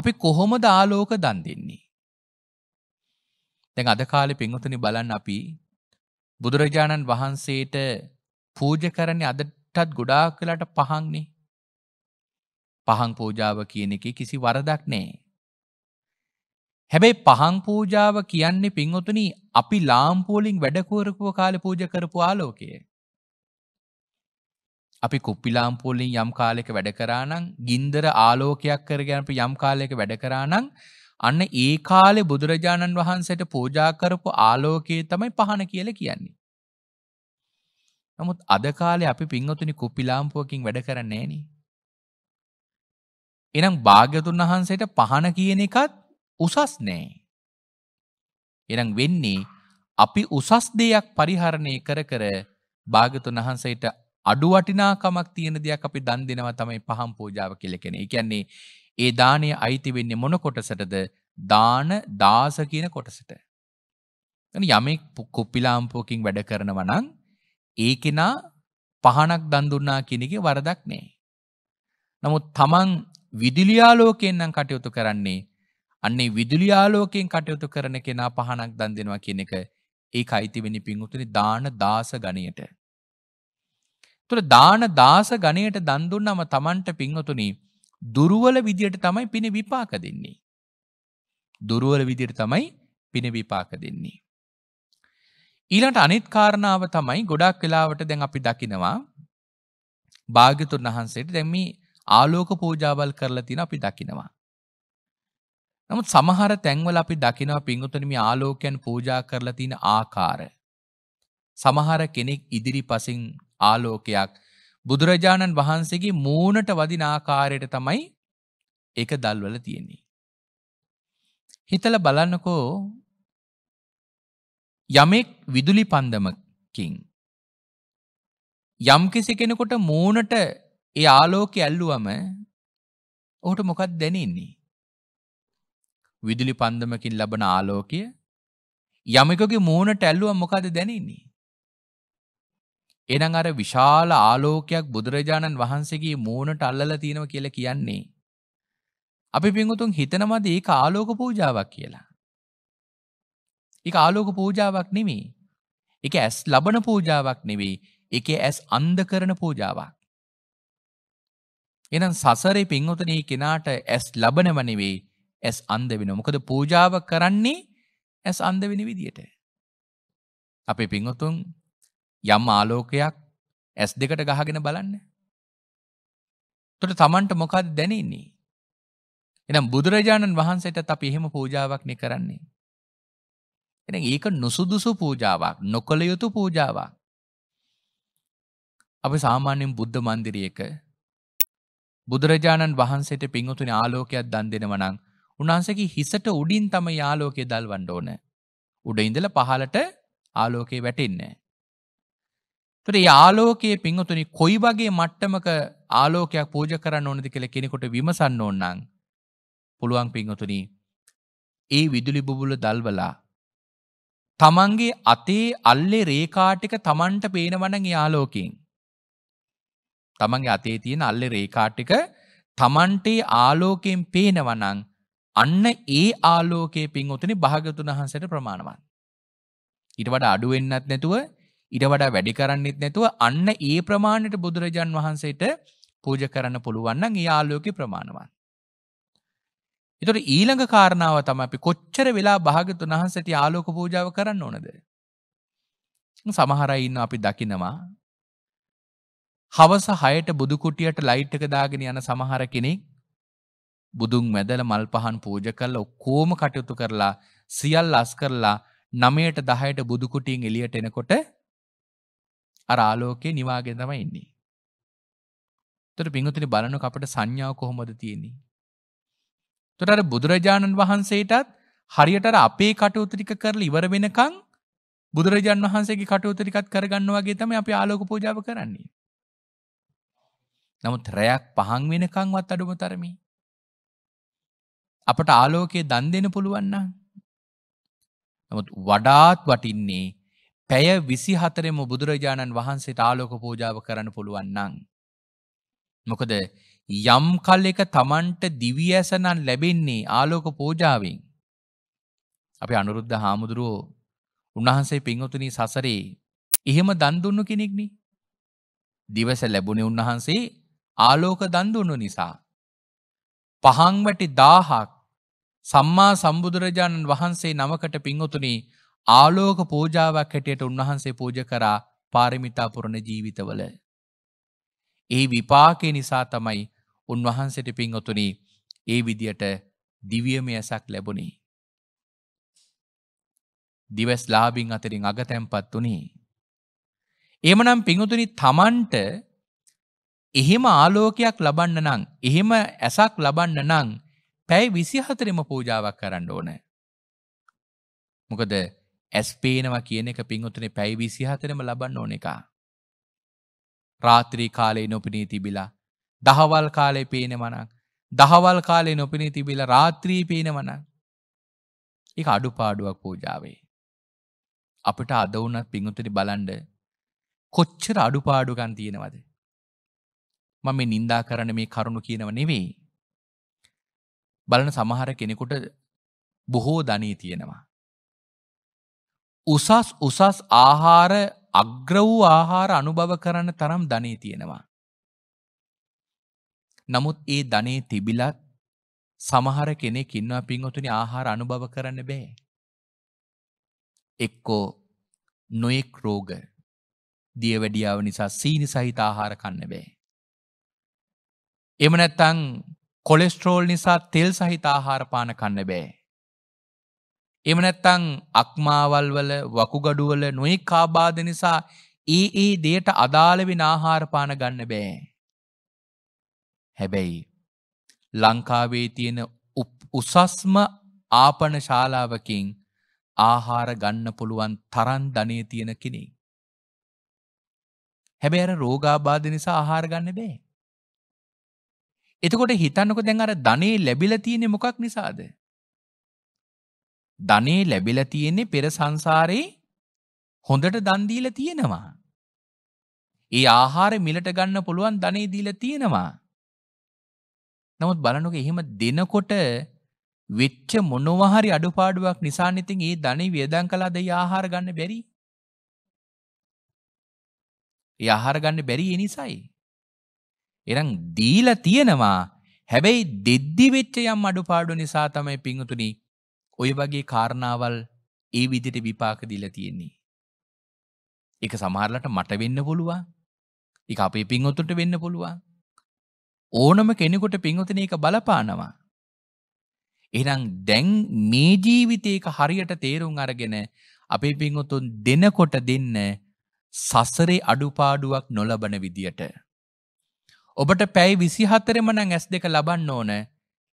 අපි කොහොමද ආලෝක දන් දෙන්නේ? දැන් අද කාලේ පින්වතුනි බලන්න අපි බුදුරජාණන් වහන්සේට පූජ කරන්නේ අදටත් ගොඩාක් වෙලාට පහන්නේ. පහන් පූජාව කියන එකේ කිසි වරදක් නැහැ. හැබැයි පහන් පූජාව කියන්නේ පින්වතුනි අපි ලාම්පුවලින් වැඩ කරපුව කාලේ පූජා කරපු ආලෝකය. අපි කුප්පිලාම්පූලින් යම් කාලෙක වැඩකරානං ගින්දර ආලෝකයක් කරගැනප යම් කාලයක වැඩකරානං අන්න ඒ කාලෙ බුදුරජාණන් වහන්සට පූජාකරපු ආලෝකයේ තමයි පහන කියල කියන්නේ. නමුත් අදකාලෙ අපි පින්වතුනි කුප්පිලාම්පුුවකින් වැඩ කරන්නේ නි. එනම් භාග්‍යතුන් වහන්සේට පහන කියන එකත් උසස් නෑ. එනම් වෙන්නේ අපි උසස් දෙයක් පරිහරණය කර කර භාගතුන් වහන්සේට අඩු වටිනාකමක් තියෙන දෙයක් අපි දන් දෙනවා තමයි පහම් පූජාව කියලා කියන්නේ. ඒ කියන්නේ ඒ දාණය අයිති වෙන්නේ මොන කොටසටද? දාන දාස කියන කොටසට. يعني යමෙක් කුප්පිලාම්පුවකින් වැඩ කරනවා නම් ඒ කෙනා පහනක් දන් දුන්නා කියන එකේ වරදක් නෑ. නමුත් Taman විදුලි ආලෝකයෙන් නම් කටයුතු කරන්නේ අන්නේ විදුලි ආලෝකයෙන් කටයුතු කරන කෙනා පහනක් දන් දෙනවා කියන එක ඒක අයිති වෙන්නේ පින්වුතුනි දාන දාස ගණයට. තුළ දාන දාස ගණයට දන්දුන්නම තමන්ට පින්වතුනී දුරුවල විදියට තමයි පින විපාක දෙන්නේ. දුරුවල විදියට තමයි පින විපාක දෙන්නේ. ඊළට අනිත් කාරණාව තමයි ගොඩක් වෙලාවට දැන් අපි දකිනවා භාග්‍යතුන් වහන්සේට දැම්ම ආලෝක පූජාවල් කරලා තින අපි දකිනවා. නමුත් සමහර තැන්වල අපි දකිනවා පින්ගුතනම ආලෝකයන් පූජා කරලා තින ආකාර. සමහර කෙනෙක් ඉදිරි පසින් ආලෝකයක් බුදුරජාණන් වහන්සේගේ මූනට වදිනාකාරයට තමයි එක දල්වල තියෙන්නේ. හිතල බලන්නකෝ යමෙක් විදුලි පන්දමකින් යම්කිසි කෙනෙකොට මූනට ඒ ආලෝක ඇල්ලුවම ඔහුට මොකක් දැනෙන්නේ. විදුලි පන්දමකින් ලබන ආලෝකය යමෙකගේ මූනට ඇල්ලුවම් මොකද දැනෙන්නේ. එනං අර විශාල ආලෝකයක් බුදුරජාණන් වහන්සේගේ මූුණට අල්ලල තියෙනව කියල කියන්නේ. අපි පිංගුතුන් හිතනමද ඒ ආලෝක පූජාවක් කියලා. එක ආලෝක පූජාවක් නෙමේ එක ඇස් ලබන පූජාවක් නෙවෙයි එක ඇස් අන්ද කරන පූජාවක්. එනම් සසරේ පින්වතනී කෙනාට ඇස් ලබනව නෙවෙයි ඇස් අන්ද වෙන මොකද පූජාව කරන්නේ ඇස් අන්ද වෙන විදියට. අපේ පින්වතුන් යම් ආලෝකයක් ඇස් දෙකට ගහගෙන බලන්න. එතකොට Tamanට මොකක්ද දැනෙන්නේ? එහෙනම් බුදුරජාණන් වහන්සේටත් අපි එහෙම පූජාවක් නේ කරන්නේ. එහෙනම් ඒක නුසුදුසු පූජාවක්, නොකල යුතු පූජාවක්. අපි සාමාන්‍යයෙන් බුද්ධ මන්දිරයක බුදුරජාණන් වහන්සේට පිංගුතුනි ආලෝකයක් දන් දෙනවා නම් උන්වහන්සේගේ හිසට උඩින් තමයි ආලෝකය දල්වන්න ඕන. උඩ ඉඳලා පහළට ආලෝකේ වැටෙන්නේ නැහැ. තොර ආලෝකයේ පින්වතුනි කොයි වගේ මට්ටමක ආලෝකයක් පූජ කරන්න ඕනද කියලා කෙනෙකුට විමසන්න ඕන නම් පුළුවන් පින්වතුනි ඒ විදුලි බුබුල දල්වලා තමන්ගේ අතේ අල්ලේ රේඛා ටික තමන්ට පේනවනම් ඒ ආලෝකයෙන් තමන්ගේ අතේ තියෙන අල්ලේ රේඛා ටික තමන්ට ආලෝකයෙන් පේනවනම් අන්න ඒ ආලෝකයේ පින්වතුනි භාගතුන් වහන්සේට ප්‍රමාණවත් ඊට වඩා අඩු වෙන්නත් නැතුව ඉඩ වඩා වැඩි කරන්නෙත් නැතුව අන්න ඒ ප්‍රමාණයට බුදුරජාන් වහන්සේට පූජ කරන්න පුළුවන්න යාලෝක ප්‍රමාණවන්. එතුට ඊළඟ කාරණාව තම අපි කොච්චර වෙලා භාගතු වහන්සට යාලෝක පූජාව කරන්න ඕනද. සමහරයින්න අපි දකිනවා හවස හයට බුදුකුටියට ලයිට්ක දාගෙන යන සමහර කෙනෙක් බුදුන් මැදල මල් පහන් පූජ කරල ඔක්කෝම කටයුතු කරලා සියල් අස් කරලා නමයට දහයට බුදුකුටියෙන් එලියට එනකොට අර ආලෝකයේ නිවාගෙන තමයි ඉන්නේ. එතකොට පින්වතුනි බලනක අපිට සංඥාව කොහොමද තියෙන්නේ? එතකොට අර බුදුරජාණන් වහන්සේටත් හරියට අර අපේ කටයුතු ටික කරලා ඉවර වෙනකන් බුදුරජාණන් වහන්සේගේ කටයුතු ටිකත් කරගන්න වගේ තමයි අපි ආලෝක පූජාව කරන්නේ. නමුත් රැයක් පහන් වෙනකන්වත් අඩුම තරමේ අපට ආලෝකයේ දන් දෙන්න පුළුවන් නම් නමුත් වඩාත් වටින්නේ පැය විසිහතරෙම බුදුරජාණන් වහන්සේට ආලෝක පූජාව කරන්න පුළුවන්නං. මොකද යම් කල් එක තමන්ට දිවී ඇසනන් ලැබෙන්නේ ආලෝක පෝජාවෙන්. අපි අනුරුද්ධ හාමුදුරුවෝ උන්වහන්සේ පින්වතුනී සසරේ එහෙම දන්දුන්නු කෙනෙක්නි. දිවස ලැබුණේ උන්වහන්සේ ආලෝක දන්දුන්නු නිසා. පහංවැටි දාහක් සම්මා සම්බුදුරජාණන් වහන්සේ නමකට පින්වතුනී ආලෝක පෝජාවක් හැටියට උන්වහන්සේ පූජ කරා පාරමිතා පුරණ ජීවිතවල. ඒ විපාකය නිසා තමයි උන්වහන්සට පින්වතුනි ඒ විදියට දිවියමයසක් ලැබුණේ. දිවස් ලාබින් අතරින් අගතැම්පත් වනේ. එමනම් පිංහතුනි තමන්ට එහෙම ආලෝකයක් ලබන්න නං එහෙම ඇසක් ලබන්න නං පැයි විසිහතරෙම පූජාවක් කරන්න ඕන. මොකද ඇස්පේනවා කියන එක පින්වතුනේ පැය 24ම ලබන්න ඕන එක. රාත්‍රී කාලේ නොපෙනී තිබිලා දහවල් කාලේ පේනවා නම් දහවල් කාලේ නොපෙනී තිබිලා රාත්‍රී පේනවා නම් ඒක අඩුපාඩුවක් පූජාවේ. අපිට අද වුණත් පින්වතුනේ බලන්න කොච්චර අඩුපාඩුකම් තියෙනවද? මම මේ නිඳා කරන මේ කරුණු කියනව නෙවෙයි. බලන සමහර කෙනෙකුට බොහෝ ධනී තියෙනවා. උසස් උසස් ආහාර අග්‍ර වූ ආහාර අනුභව කරන්න තරම් ධනේ තියෙනවා. නමුත් ඒ ධනේ තිබිලත් සමහර කෙනෙක් ඉන්නවා පින්වතුනි ආහාර අනුභව කරන්න බෑ. එක්කෝ නොයෙක් රෝග දියවැඩියාව නිසා සීනි සහිත ආහාර කන්න බෑ. එම නැත්තං කොලෙස්ට්‍රෝල් නිසා තෙල් සහිත ආහාර පාන කන්න බෑ. එම නැත්තං අක්මාවල් වල වකුගඩුවල නොයි කාබාද නිසා ඒ ඒ දේට අදාළවෙන ආහාරපාන ගන්න බෑ. හැබැයි ලංකාවේ තියෙන උසස්ම ආපන ශාලාවකින් ආහාර ගන්න පුළුවන් තරන් ධනය තියෙන කෙනෙ. හැබැ අර රෝගාබාධ නිසා ආහාර ගන්න බෑ. එතකොට හිතන්නක දැන් අර ධනේ ලැබිල තියෙන මොකක් නිසාද. ධනේ ලැබිලා තියෙන්නේ පෙර සංසාරේ හොඳට දන් දීලා තියෙනවා. ඒ ආහාර මිලට ගන්න පුළුවන් ධනේ දීලා තියෙනවා. නමුත් බලනකොට එහෙම දෙනකොට වෙච්ච මොනවා හරි අඩුපාඩුවක් නිසා නිතින් ඒ ධනේ වියදම් කළාද ඒ ආහාර ගන්න බැරි? ඒ ආහාර ගන්න බැරි ඒ නිසායි. එනම් දීලා තියෙනවා. හැබැයි දෙද්දි වෙච්ච යම් අඩුපාඩු නිසා තමයි පිංතුණි ඔය වගේ කාරණාවල් ඒ විදිට විපාක දිල තියෙන්නේ. එක සමහරලට මට වෙන්න පුළුවන් එක අපේ පින්වොතුන්ට වෙන්න පුළුවන් ඕනම කෙනෙකුට පින්වතන එක බලපානවා. එනම් දැන් මේ ජීවිතයක හරියට තේරුම් අරගෙන අපේ පින්වතුන් දෙනකොට දෙන්න සසරේ අඩුපාඩුවක් නොලබන විදියට. ඔබට පැයි විසිහතරෙමනං ඇස් දෙක ලබන්න ඕන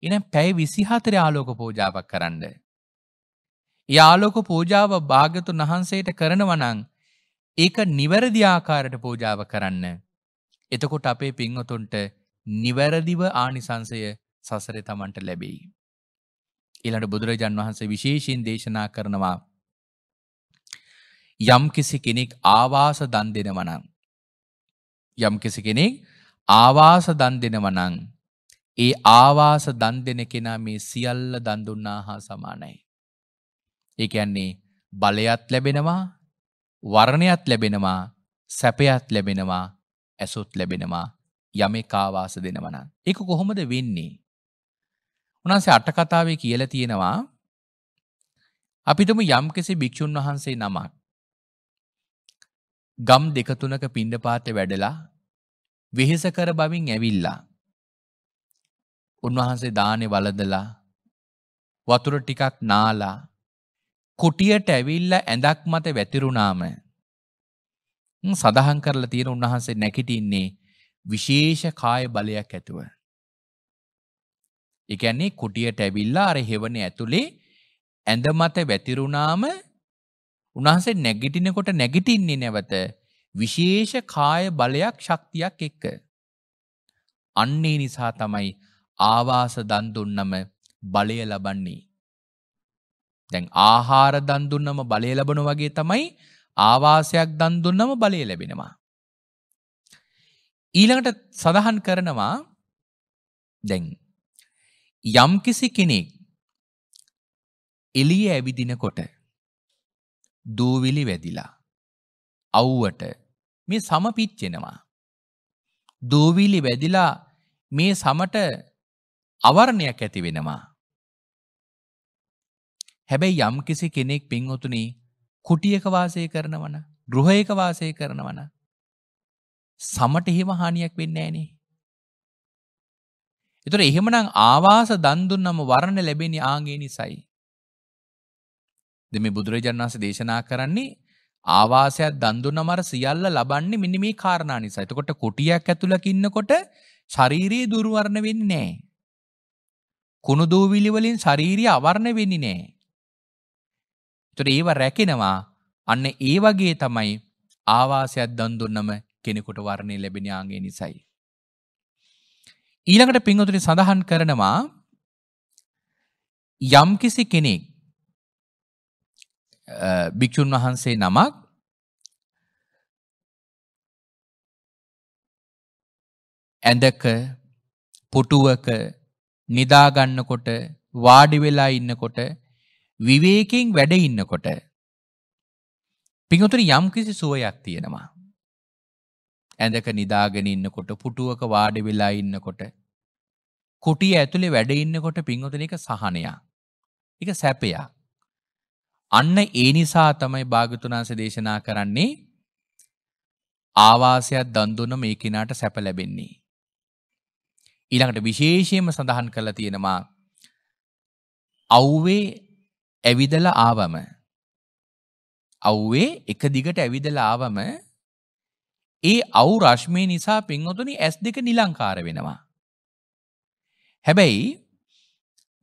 එනම් පැයි විසිහතර ආලෝක පෝජාවක් කරන්න. යාලෝක පූජාව භාගතුන් වහන්සේට කරනවනං ඒක නිවැරදි ආකාරයට පූජාව කරන්න. එතකොට අපේ පින්වතුන්ට නිවැරදිව ආනිසංසය සසර තමන්ට ලැබෙයි. ඊළට බුදුරජන් වහන්සේ විශේෂීන් දේශනා කරනවා. යම් කිසි කෙනෙක් ආවාස දන් දෙෙනවනං. යම් කිසි කෙනෙක් ආවාස දන් දෙෙනවනං ඒ ආවාස දන් දෙන කෙනා මේ සියල්ල දන්දුන්නා හා සමානයි. ඒ කියන්නේ බලයත් ලැබෙනවා වර්ණයත් ලැබෙනවා සැපයත් ලැබෙනවා ඇසුත් ලැබෙනවා යමෙක් ආවාස දෙනවා නම්. ඒක කොහොමද වෙන්නේ? උන්වහන්සේ අට කතාවේ කියලා තියෙනවා අපිටම යම්කිසි භික්ෂුන් වහන්සේ නමක් ගම් දෙක තුනක පිණ්ඩපාතේ වැඩලා විහිස කර බවින් ඇවිල්ලා උන්වහන්සේ දානේ වළඳලා වතුර ටිකක් නාලා කුටියට ඇවිල්ලා ඇඳක් මත වැතිරුණාම සඳහන් කරලා තියෙන උන්වහන්සේ නැකිටින්නේ විශේෂ කාය බලයක් ඇතුව. ඒ කියන්නේ කුටියට ඇවිල්ලා අර හෙවණේ ඇතුලේ ඇඳ මත වැතිරුණාම උන්වහන්සේ නැගිටිනකොට නැගිටින්නේ නැවත විශේෂ කාය බලයක් ශක්තියක් එක්ක. අන්නේ නිසා තමයි ආවාස දන් දුන්නම බලය ලබන්නේ. දැන් ආහාර දන්දුන්නම බලය ලබන වගේ තමයි ආවාසයක් දන්දුන්නම බලය ලැබෙනවා. ඊළඟට සඳහන් කරනවා දැන් යම්කිසි කෙනෙක් එළිය ඇවිදිනකොට දූවිලි වැදිලා අව්වට මේ සම පිච්චෙනවා. දූවිලි වැදිලා මේ සමට අවරණයක් ඇති වෙනවා. හැබැයි යම් කිසි කෙනෙක් පින්වතුනි කුටියක වාසය කරනවන ගෘහයක වාසය කරනවන සමට එහෙම හානියක් වෙන්නේ නෑනේ. ඒතර එහෙමනම් ආවාස දන් දුන්නම වරණ ලැබෙන්නේ ආන්ගේ නිසයි. දෙමේ බුදුරජාණන් වහන්සේ දේශනා කරන්නේ ආවාසයක් දන් දුන්නම අර සියල්ල ලබන්නේ මෙන්න මේ කාරණා නිසා. එතකොට කුටියක් ඇතුළක ඉන්නකොට ශාරීරියේ දුර්වර්ණ වෙන්නේ නෑ. කුණු දූවිලි වලින් ශාරීරිය අවර්ණ වෙන්නේ නෑ. තුර ඒව රැකෙනවා අන්න ඒ වගේ තමයි ආවාසයක් දන්දුන්නම කෙනෙකුට වර්ණය ලැබෙනයාගේ නිසයි. ඊළඟට පිංහතුනි සඳහන් කරනවා යම්කිසි කෙනෙක් භික්‍ෂූන් වහන්සේ නමක් ඇඳක පුටුවක නිදාගන්නකොට වාඩිවෙලා ඉන්නකොට විවේකයෙන් වැඩ ඉන්නකොට පිඟුතුනි යම්කිසි සුවයක් තියෙනවා. ඇඳක නිදාගෙන ඉන්නකොට පුටුවක වාඩි වෙලා ඉන්නකොට කුටිය ඇතුලේ වැඩ ඉන්නකොට පින්වතුනි එක සහනයක්. ඒක සැපයක්. අන්න ඒ නිසා තමයි භාගතුනාස දේශනා කරන්නේ ආවාසයක් දන් දුන්න මේ කිනාට සැප ලැබෙන්නේ. ඊළඟට විශේෂයෙන්ම සඳහන් කරලා තියෙනවා අව්වේ ඇවිදලා ආවම අව්වේ එක දිගට ඇවිදලා ආවම ඒ අවු රශ්මය නිසා පින්වතුනි ඇස් දෙක නිලංකාර වෙනවා. හැබැයි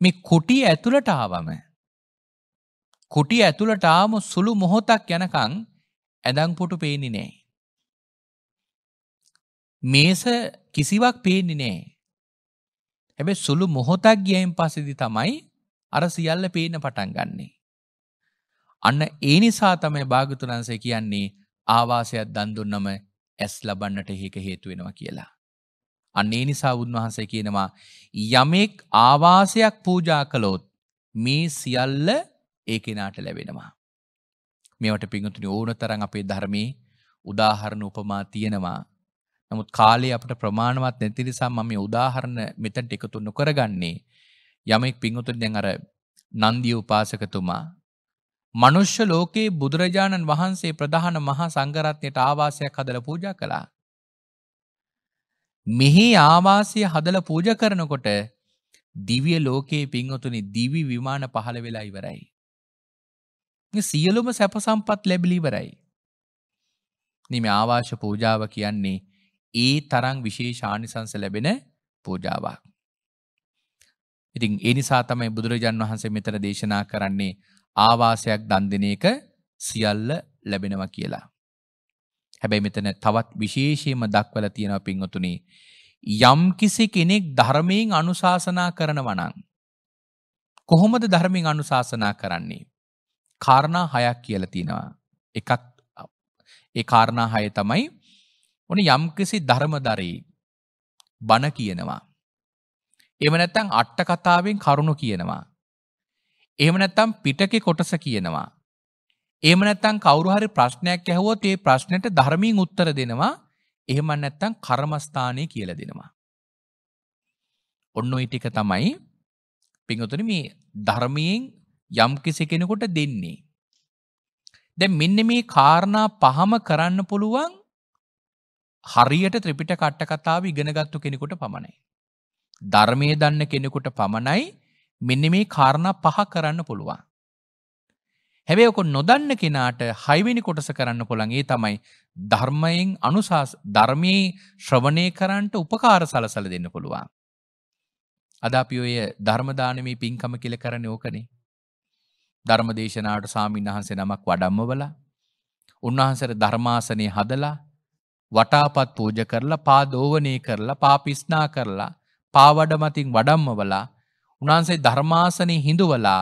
මේ කුටි ඇතුළට ආවම කුටි ඇතුළට ආම සුළු මොහොතක් යනකම් ඇඳන් පුටු පේන්නේ නැහැ. මේස කිසිවක් පේන්නේ නැහැ. හැබැයි සුළු මොහොතක් ගියයින් පස්සේදී තමයි අර සියල්ල පේන පටන් ගන්නේ. අන්න ඒ නිසා තමයි භාගතුනන්සේ කියන්නේ ආවාසයක් දන් දුන්නම ඇස් ලබන්නට හේක හේතු වෙනවා කියලා. අන්න ඒ නිසා උන්වහන්සේ කියනවා යමෙක් ආවාසයක් පූජා කළොත් මේ සියල්ල ඒ කෙනාට ලැබෙනවා. මේවට පිඟුතුනි ඕන තරම් අපේ ධර්මයේ උදාහරණ උපමා තියෙනවා. නමුත් කාලේ අපට ප්‍රමාණවත් නැති නිසා මම මේ උදාහරණ මෙතනට එකතු නොකරගන්නේ. යමෙක් පිංහතුර දැන් අර නන්දිය උපාසකතුමා මනුෂ්‍ය ලෝකයේ බුදුරජාණන් වහන්සේ ප්‍රධාන මහා සංගරත්නයට ආවාසයක් හදල පූජ කළා. මෙහි ආවාසය හදල පූජ කරනකොට දිවිය ලෝකයේ පින්වතුනි දිවි විමාන පහළ වෙලා ඉවරයි. සියලුම සැපසම්පත් ලැබිලිවරයි. නිම ආවාශ පූජාව කියන්නේ ඒ තරං විශේෂානිසංස ලැබෙන පූජාවක්. ඉතින් ඒ නිසා තමයි බුදුරජාන් වහන්සේ මෙතන දේශනා කරන්නේ ආවාසයක් දන් දෙන එක සියල්ල ලැබෙනවා කියලා. හැබැයි මෙතන තවත් විශේෂයෙන්ම දක්වලා තියෙනවා පින්වතුනි යම් කිසි කෙනෙක් ධර්මයෙන් අනුශාසනා කරනවා නම් කොහොමද ධර්මයෙන් අනුශාසනා කරන්නේ? කාරණා හයක් කියලා තියෙනවා. එකක් ඒ කාරණා හය තමයි ඔන්න යම්කිසි ධර්මදරී බණ කියනවා. එම නැත්තං අට්ට කතාවෙන් කරුණු කියනවා. එහෙම නැත්තම් පිටකෙ කොටස කියනවා. එහෙම නැත්තම් කවුරු හරි ප්‍රශ්නයක් ඇහුවොත් ඒ ප්‍රශ්නෙට ධර්මයෙන් උත්තර දෙනවා. එහෙම නැත්තම් කර්මස්ථානය කියලා දෙනවා. ඔන්න ওই ටික තමයි පින්වතුනි මේ ධර්මයෙන් යම් කෙනෙකුට දෙන්නේ. දැන් මෙන්න මේ කාරණා පහම කරන්න පුළුවන් හරියට ත්‍රිපිටක අට කතාව ඉගෙනගත්තු කෙනෙකුට පමණයි. ධර්මය දන්න කෙනෙකුට පමණයි මෙන්න මේ කාරණ පහ කරන්න පුළුවන්. හැබැ ඔකො නොදන්න කෙනාට හයිවෙනි කොටස කරන්න කොළන් ඒ තමයි ධර්මයෙන් අනුසාස් ධර්මයේ ශ්‍රවණය කරන්ට උපකාර සලසල දෙන්න පුළුවන්. අද අපි ඔය ධර්මදානමී පින්කම කියල කරන ඕකනේ. ධර්මදේශනාට සාමීන් වහන්සේ නමක් වඩම්ම වල උන්වහන්සර ධර්මාසනය හදලා වටාපත් පූජ කරලා පාදෝවනය කරලා පාපිස්නා කරලා පාවඩ මතින් වඩම්මවලා උනාන්සේ ධර්මාසනය හිඳුවලා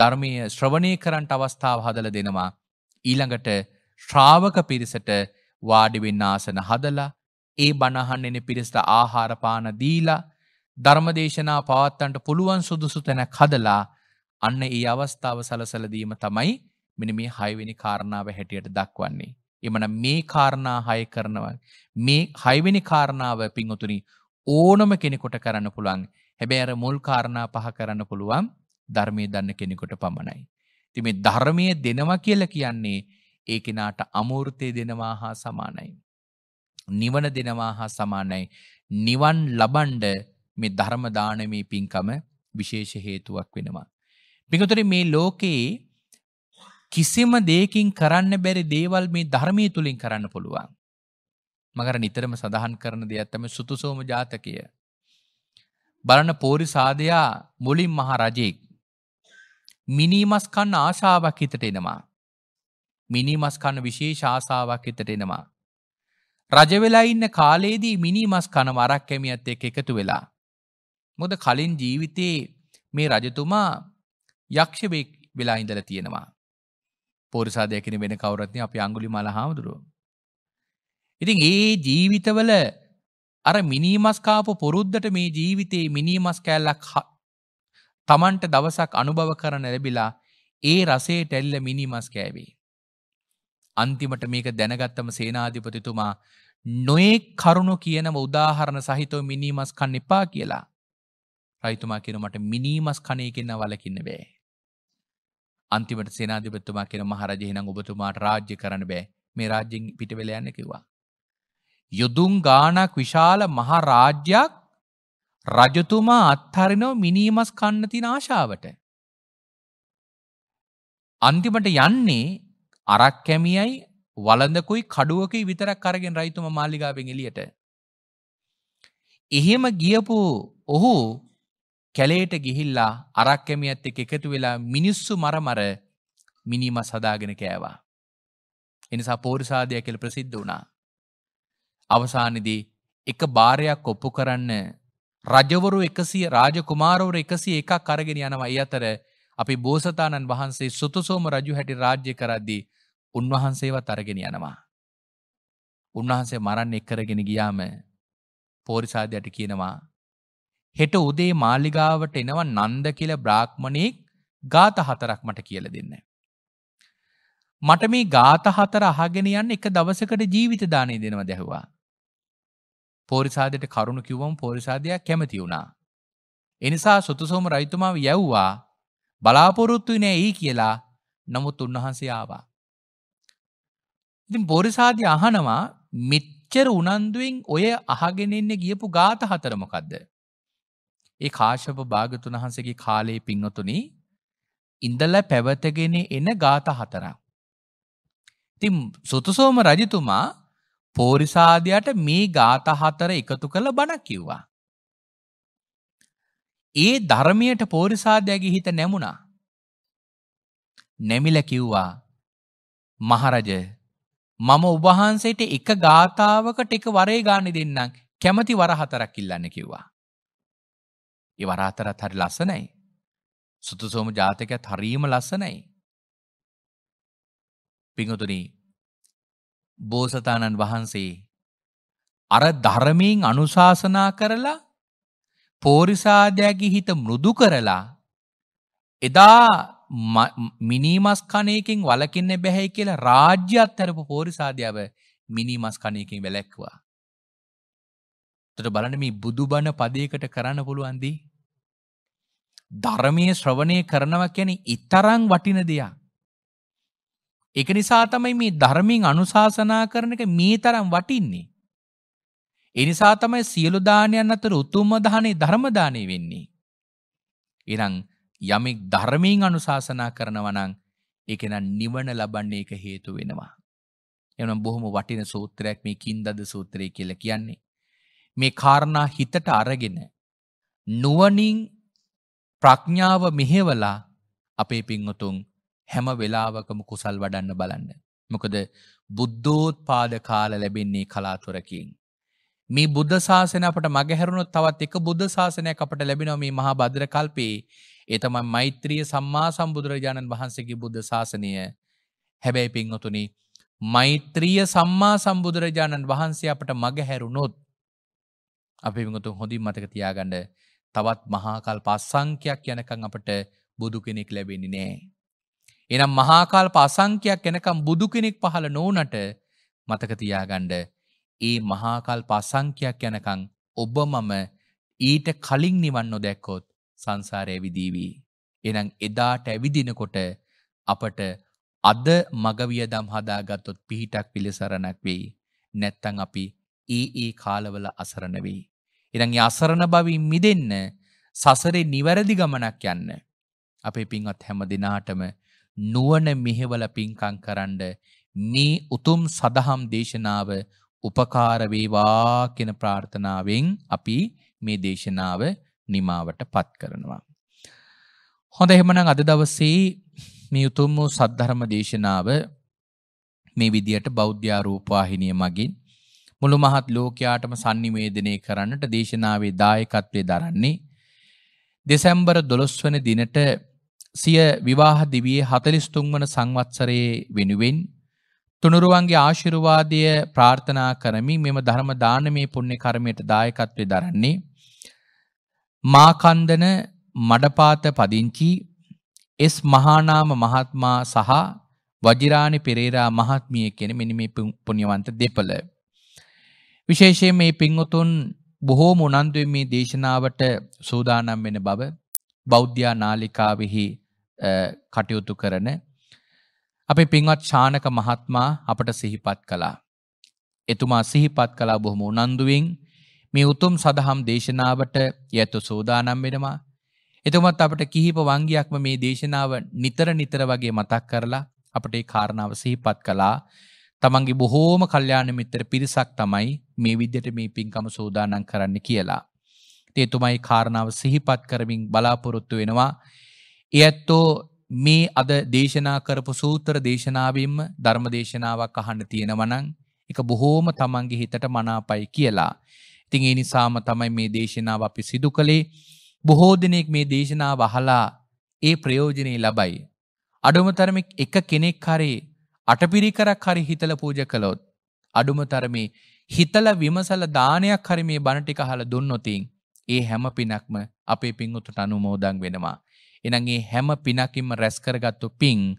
ධර්මය ශ්‍රවණය කරන්ට අවස්ථාව හදල දෙනවා. ඊළඟට ශ්‍රාවක පිරිසට වාඩිවෙන්න ආසන හදලා ඒ බණහන්නෙන පිරිසට ආහාරපාන දීලා ධර්මදේශනා පවත්තන්ට පුළුවන් සුදුසු තැනක් හදලා අන්න ඒ අවස්ථාව සලසලදීම තමයි මෙන මේ හයිවෙනි කාරණාව හැටියට දක්වන්නේ. එමන මේ කාරණා හය කරනව. මේ හයිවෙනි කාරණාව පින්වතුනි ඕනම කෙනෙකොට කරන්න පුළුවන් හැබැ අර මුල් කාරණා පහ කරන්න පුළුවන් ධර්මය දන්න කෙනෙකොට පමණයි. තිමේ ධර්මය දෙනවා කියල කියන්නේ ඒ කෙනාට අමෘතය දෙනවා හා සමානයි. නිවන දෙනවා හා සමානයි. නිවන් ලබන්ඩ මේ ධර්මදානමී පින්කම විශේෂ හේතුවක් වෙනවා. පිඟතුර මේ ලෝකයේ කිසිම දේකින් කරන්න බැරි දේවල් මේ ධර්මය තුළින් කරන්න පුළුවන්. මකර නිතරම සඳහන් කරන දෙයක් තම සුතුසෝම ජාතකය. බලන පෝරි සාධයා මුලින් මහා රජෙක්. මිනීමස් කන්න ආශාවක් හිතට එනවා. මිනිමස් කන්න විශේෂ ආසාවක් හිතට එනවා. රජවෙලා ඉන්න කාලයේදී මිනිමස් කන වරක් කැමියත් එක් එකතු වෙලා. මොද කලින් ජීවිතයේ මේ රජතුමා යක්ෂවෙක් වෙලා ඉඳල තියෙනවා. පෝරිසාධයකින වෙන කවරත්න අපි අංගුලි මල හාමුදුරුවෝ. ඉතින් ඒ ජීවිතවල අර මිනිමස් කාපු පුරුද්දට මේ ජීවිතේ මිනිමස් කෑල්ලක් තමන්ට දවසක් අනුභව කරන ලැබිලා ඒ රසේ ටැල්ල මිනිමස් කෑවේ. අන්තිමට මේක දැනගත්තම සේනාධිපතිතුමා නොඒ කරුණු කියනම උදාහරණ සහිතව මිනිමස් කන්න එපා කියලා. රයිතුමා කෙනමට මිනිමස් කණය කියන්න වලකින්න බෑ. අන්තිමට සේනාධිපත්තුමා කෙන මහරජයනං ඔබතුමාට රාජ්‍ය කරන්න බෑ මේ රාජ්‍යෙන් පිටවෙල යන්න කිවා. යොදුන් ගානක් විශාල මහරාජ්‍යයක් රජතුමා අත්හරිනෝ මිනීමස් කන්න තින ආශාවට. අන්තිමට යන්නේ අරක් කැමියයි වලඳකුයි කඩුවකයි විතරක් අරගෙන රයිතුම මාලිගාවෙන් එලියට. එහෙම ගියපු ඔහු කැලේට ගිහිල්ලා අරක් කැමියත් එක්ක එකතු වෙලා මිනිස්සු මරමර මිනිමස් හදාගෙන කෑවා. එනිසා පෝරිසාදය කියල ප්‍රසිද්ධ වුණා. අවසානයේදී එක බාරයක් ඔප්පු කරන්න රජවරු 100 රාජකුමාරවරු 101ක් අරගෙන යනවා. ඒ අතර අපි බෝසතාණන් වහන්සේ සුතසෝම රජු හැටි රාජ්‍ය කරද්දී උන්වහන්සේවත් අරගෙන යනවා. උන්වහන්සේ මරන්න එක්කරගෙන ගියාම පෝරිසාදයට කියනවා හෙට උදේ මාලිගාවට එනව නන්ද කියල බ්‍රාහ්මණයෙක් ගාත හතරක් මට කියල දෙන්න. මට මේ ගාත හතර අහගෙන යන්න එක දවසකට ජීවිත දානය දෙනව දැහවා. පෝරිසාදයට කරුණු කිව්වම පෝරිසාදයක් කැමති වුණා. එනිසා සුතුසෝම රයිතුමාව යැව්වා බලාපොරොත්තු නෑ ඒ කියලා නමුත් උන්වහන්සේ ආවා. ඉතින් පෝරිසාදය අහනවා මෙච්චර උනන්දුවෙන් ඔය අහගෙන එන්න ගියපු ගාත හතර මොකද්ද? ඒ කාශප භාගතුන් වහන්සේගේ කාලයේ පින්නතුනි ඉඳලා පැවතගෙන එන ගාත හතරක්. ඉතින් සුතුසෝම රජතුමා පෝරිසාදයට මේ ගාත හතර එකතු කළ බණ කිව්වා. ඒ ධර්මයට පෝරිසාදයගේ හිත නැමුණා. නැමිල කිව්වා මහරජ මම උබහන්සේට එක ගාථාවකට එක වරේ ගානි දෙන්නම් කැමති වර හතරක් ඉල්ලන්න කිව්වා. ඒ වරාතරත් හරි ලස්සනයි. සුතුසෝම ජාතකත් හරීම ලස්සනයි. පිඟතුනී බෝසතාණන් වහන්සේ අර ධර්මයෙන් අනුශාසනා කරලා පෝරිසාදයාගේ හිත මෘදු කරලා එදා මිනිමස් කණයකින් වලකින්න බැහැයි කියලා රාජ්‍ය අත්තරපු පෝරිසාධ්‍යාව මිනිමස් කණයකින් වැලැක්වා. තොට බලන මේ බුදුබණ පදයකට කරන්න පුළුවන්දී. ධර්මය ශ්‍රවණය කරනව කැන ඉතරං වටින දෙයක්. එක නිසා තමයි මේ ධර්මින් අනුශාසනා කරන එක මේ තරම් වටින්නේ. එනිසා තමයි සියලු දානයන් අතර උතුම්ම දානේ ධර්ම දානේ වෙන්නේ. ඊනම් යමෙක් ධර්මයෙන් අනුශාසනා කරනවා නම් ඒක නම් නිවන ලබන්නේ ඒක හේතු වෙනවා. එනම් බොහොම වටින සූත්‍රයක් මේ කින්දද සූත්‍රය කියලා කියන්නේ. මේ කාරණා හිතට අරගෙන නුවණින් ප්‍රඥාව මෙහෙवला අපේ පින්වතුන් හැම වෙලාවකම කුසල් වඩන්න බලන්න. මොකද බුද්ධෝත් පාද කාල ලැබෙන්නේ කලාතුරකින්. මේ බුද්ධ ශාසන අපට මගහැරුණොත් තවත් එක බුද්ධ ශාසනයක් අපට ලැබෙනවා මේ මහා භද්‍ර කල්පේ. ඒ තමයි මෛත්‍රිය සම්මා සම්බුදුරජාණන් වහන්සේගේ බුද්ධ ශාසනය. හැබැයි පින්වතුනි මෛත්‍රිය සම්මා සම්බුදුරජාණන් වහන්සේ අපට මගහැරුණොත් අපි විගතුන් හොඳින් මතක තියාගන්න තවත් මහාකල් පස්සංඛයක් යනකම් අපට බුදු කෙනෙක් ලැබෙන්නේ නෑ. එනම් මහාකල්ප අසංඛ්‍යයක් එනකම් බුදු කෙනෙක් පහළ නොවනට මතක තියාගන්න ඒ මහාකල්ප අසංඛ්‍යයක් යනකම් ඔබ මම ඊට කලින් නිවන් නොදැක්කොත් සංසාරය විදීවී. එනම් එදාට ඇවිදිනකොට අපට අද මගවියදම් හදාගත්තොත් පිහිටක් පිළිසරණක් වෙයි. නැත්තං අපි ඒ ඒ කාලවල අසරණ වෙයි. එනම් අසරණ බවින් මිදෙන්න සසරේ නිවැරදි ගමනක් යන්න. අපේ පින්වත් හැම දිනාටම නුවන මෙහෙවල පින්කං කරන්න මේ උතුම් සදහම් දේශනාව උපකාරවේවා කෙන ප්‍රාර්ථනාවෙන් අපි මේ දේශනාව නිමාවට පත් කරනවා. හොඳ එහෙමනම් අද දවසේ මේ උතුම් වූ සද්ධර්ම දේශනාව මේ විදියට බෞද්ධ්‍යාරූපවාහිනිය මගින් මුළු මහත් ලෝකයාටම sannivedanaya කරන්නට දේශනාවේ දායකත්වයේ දරන්නේ දෙසැම්බර් 12 වන දිනට සිය විවාහ දිවියේ 43 වන සංවත්සරයේ වෙනුවෙන් තුනුරුවන්ගේ ආශිර්වාදය ප්‍රාර්ථනා කරමි මෙම ධර්ම දානමේ පුණ්‍ය කර්මයට දායකත්වයෙන් දරන්නේ මාකන්දන මඩපාත පදිංචි එස් මහානාම මහත්මයා සහ වජිරාණි පෙරේරා මහත්මිය කියන මෙනි මේ පුණ්‍යවන්ත දෙපළ විශේෂයෙන් මේ පින්වතුන් බොහෝම උනන්දුවෙන් මේ දේශනාවට සූදානම් වෙන බව බෞද්ධ නාලිකාවෙහි කටයුතු කරන අපේ පින්වත් ශානක මහත්මා අපට සිහිපත් කළා. එතුමා සිහිපත් කලා බොහොම උනන්දුවෙන් මේ උතුම් සදහම් දේශනාවට යැතු සූදානම් වෙනවා. එතුමත් අපට කිහිප වංගයක්ම මේ දේශනාව නිතර නිතර වගේ මතක් කරලා අපට ඒ කාරණාව සිහිපත් කළා. තමන්ගේ බොහෝම කල්යාණ මිත්‍ර පිරිසක් තමයි මේ විද්‍යට මේ පින්කම සූදානම් කරන්න කියලා. එතුමයි කාරණාව සිහිපත් කරමින් බලාපොරොත්තු වෙනවා. ඒ ඇත්තෝ මේ අද දේශනා කරපු සූත්‍ර දේශනාවෙන්ම ධර්ම දේශනාවක් අහන්න තියෙනවනං එක බොහෝම තමන්ගේ හිතට මනාපයි කියලා. ඉතින් ඒ නිසාම තමයි මේ දේශනාව අපි සිදු කළේ. බොහෝ දෙනෙක් මේ දේශනාව අහලා ඒ ප්‍රයෝජනේ ලබයි. අඩුමතරම එක කෙනෙක් හරේ අටපිරිකරක් හරි හිතල පූජ කළොත් අඩුමතරමේ හිතල විමසල දානයක් හරි මේ බණ ටික අහලා දුන්නොතින් ඒ හැම පිනක්ම අපේ පින් උතුට අනුමෝදන් වෙනවා. එහෙනම් මේ හැම පිනකින්ම රැස් කරගත්තු පින්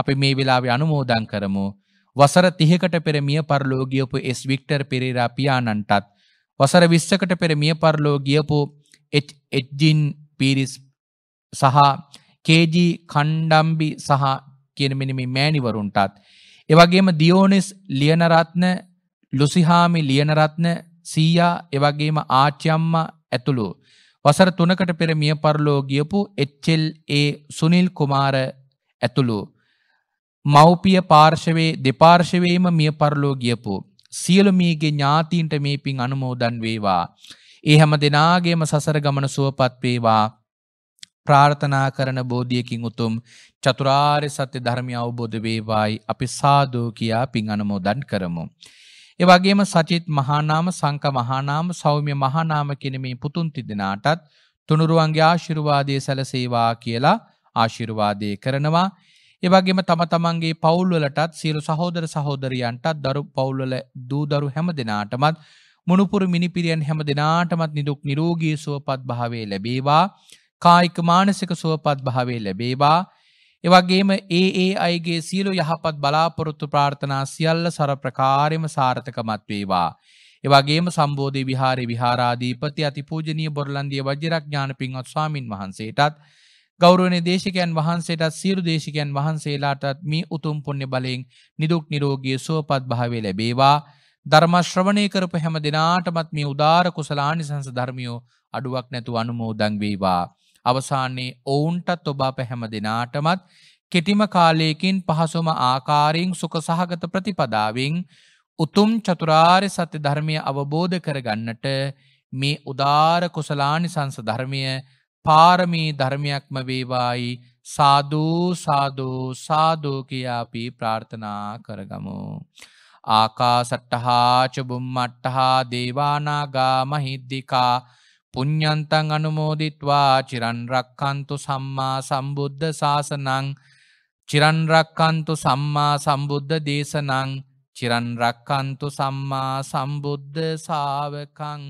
අපි මේ වෙලාවේ අනුමෝදන් කරමු. වසර 30කට පෙර මිය පරලෝ ගියපු එස් වික්ටර් පෙරේරා පියාණන්ටත් වසර 20කට පෙර මිය පරලෝ ගියපු එච් එජ්ජින් පීරිස් සහ කේජි කණ්ඩම්බි සහ කියන මෙන්න මේ මෑණිවරුන්ටත් ඒ වගේම දියෝනිස් ලියනරත්න ලුසිහාමි ලියනරත්න සීයා ඒ වගේම ආච්චි අම්මා ඇතුළු වසර තුනකට පෙර මිය පරලෝ ගියපු එච්චෙල්ඒ සුනිල් කුමාර ඇතුළු. මව්පිය පාර්ශවේ දෙපාර්ශවේම මිය පරලෝ ගියපු. සියලු මීගේ ඥාතීන්ට මේ පින් අනුමෝදන් වේවා. ඒ හැම දෙනාගේම සසර ගමන සුවපත් වේවා. ප්‍රාර්ථනා කරන බෝධියකින් උතුම් චතුරාර්ය සත්‍ය ධර්මය අවබෝධ වේවායි අපි සාදෝ කියා පින් අනුමෝදන් කරමු. එවගේම සචිත් මහානාම සංක මහානාම සෞම්‍ය මහානාම කෙන මේ පුතුන් තිදෙනාටත් තුනුරුවන්ගේ ආශිරුවාදය සැලසේවා කියලා ආශිරුවාදය කරනවා. එවගේම තම තමන්ගේ පවුල්වලටත් සීරු සහෝදර සහෝදරියන්ටත් දරු පවුල්වල දූදරු හැම දෙනාටමත් මුණුපුරු මිනිපිරියන් හැම දෙනාටමත් නිදුක් නිරෝගී සුවපත් භාවේ ලැබේවා. කායික මානසික සුවපත් භාවේ ලැබේවා. එවගේම ඒ ඒ අයිගේ සියලු යහපත් බලාපොරොත්තු ප්‍රාර්ථනා සියල්ල සර ප්‍රකාරම සාර්ථකමත් වේවා. එවගේම සම්බෝධය විහාරි විහාරාධීපති අතිපූජනය බොරලන්දිය වජරක්ඥාන පින්වත් ස්වාමින් වහන්සේටත් ගෞරුවනේ දේශකයන් වහන්සේටත් සීරු දේශකයන් වහන්සේලාටත් මේ උතුම් පුුණ්‍ය බලයෙන් නිදුක් නිරෝගිය සුවපත් භාවේ ලැබේවා. ධර්මශ්‍රවණය කරපු හැම දෙනාටමත් මේ උදාර කුසලානි සංස ධර්මියෝ අඩුවක් නැතු අනුමෝදං වේවා. අවසානයේ ඔවුන්ටත් ඔබා පැහැම දෙනාටමත් කෙටිම කාලයකින් පහසොම ආකාරයෙන් සුක සහගත ප්‍රතිපදාවෙන් උතුම් චතුරාර් සත්‍ය ධර්මය අවබෝධ කරගන්නට මේ උදාර කුසලානි සංස ධර්මය පාරමී ධර්මයක්ම වේවායි සාධූ සාධූ සාධෝකයාපී ප්‍රාර්ථනා කරගමු. ආකා සට්ටහාචබුම් මට්ටහා දේවානාගා මහිද්දිකා පුඤ්ඤන්තං අනුමෝදිත්වා චිරන් රක්ඛන්තු සම්මා සම්බුද්ධ ශාසනං චිරන් රක්ඛන්තු සම්මා සම්බුද්ධ දේශනං චිරන් රක්ඛන්තු සම්මා සම්බුද්ධ ශාවකං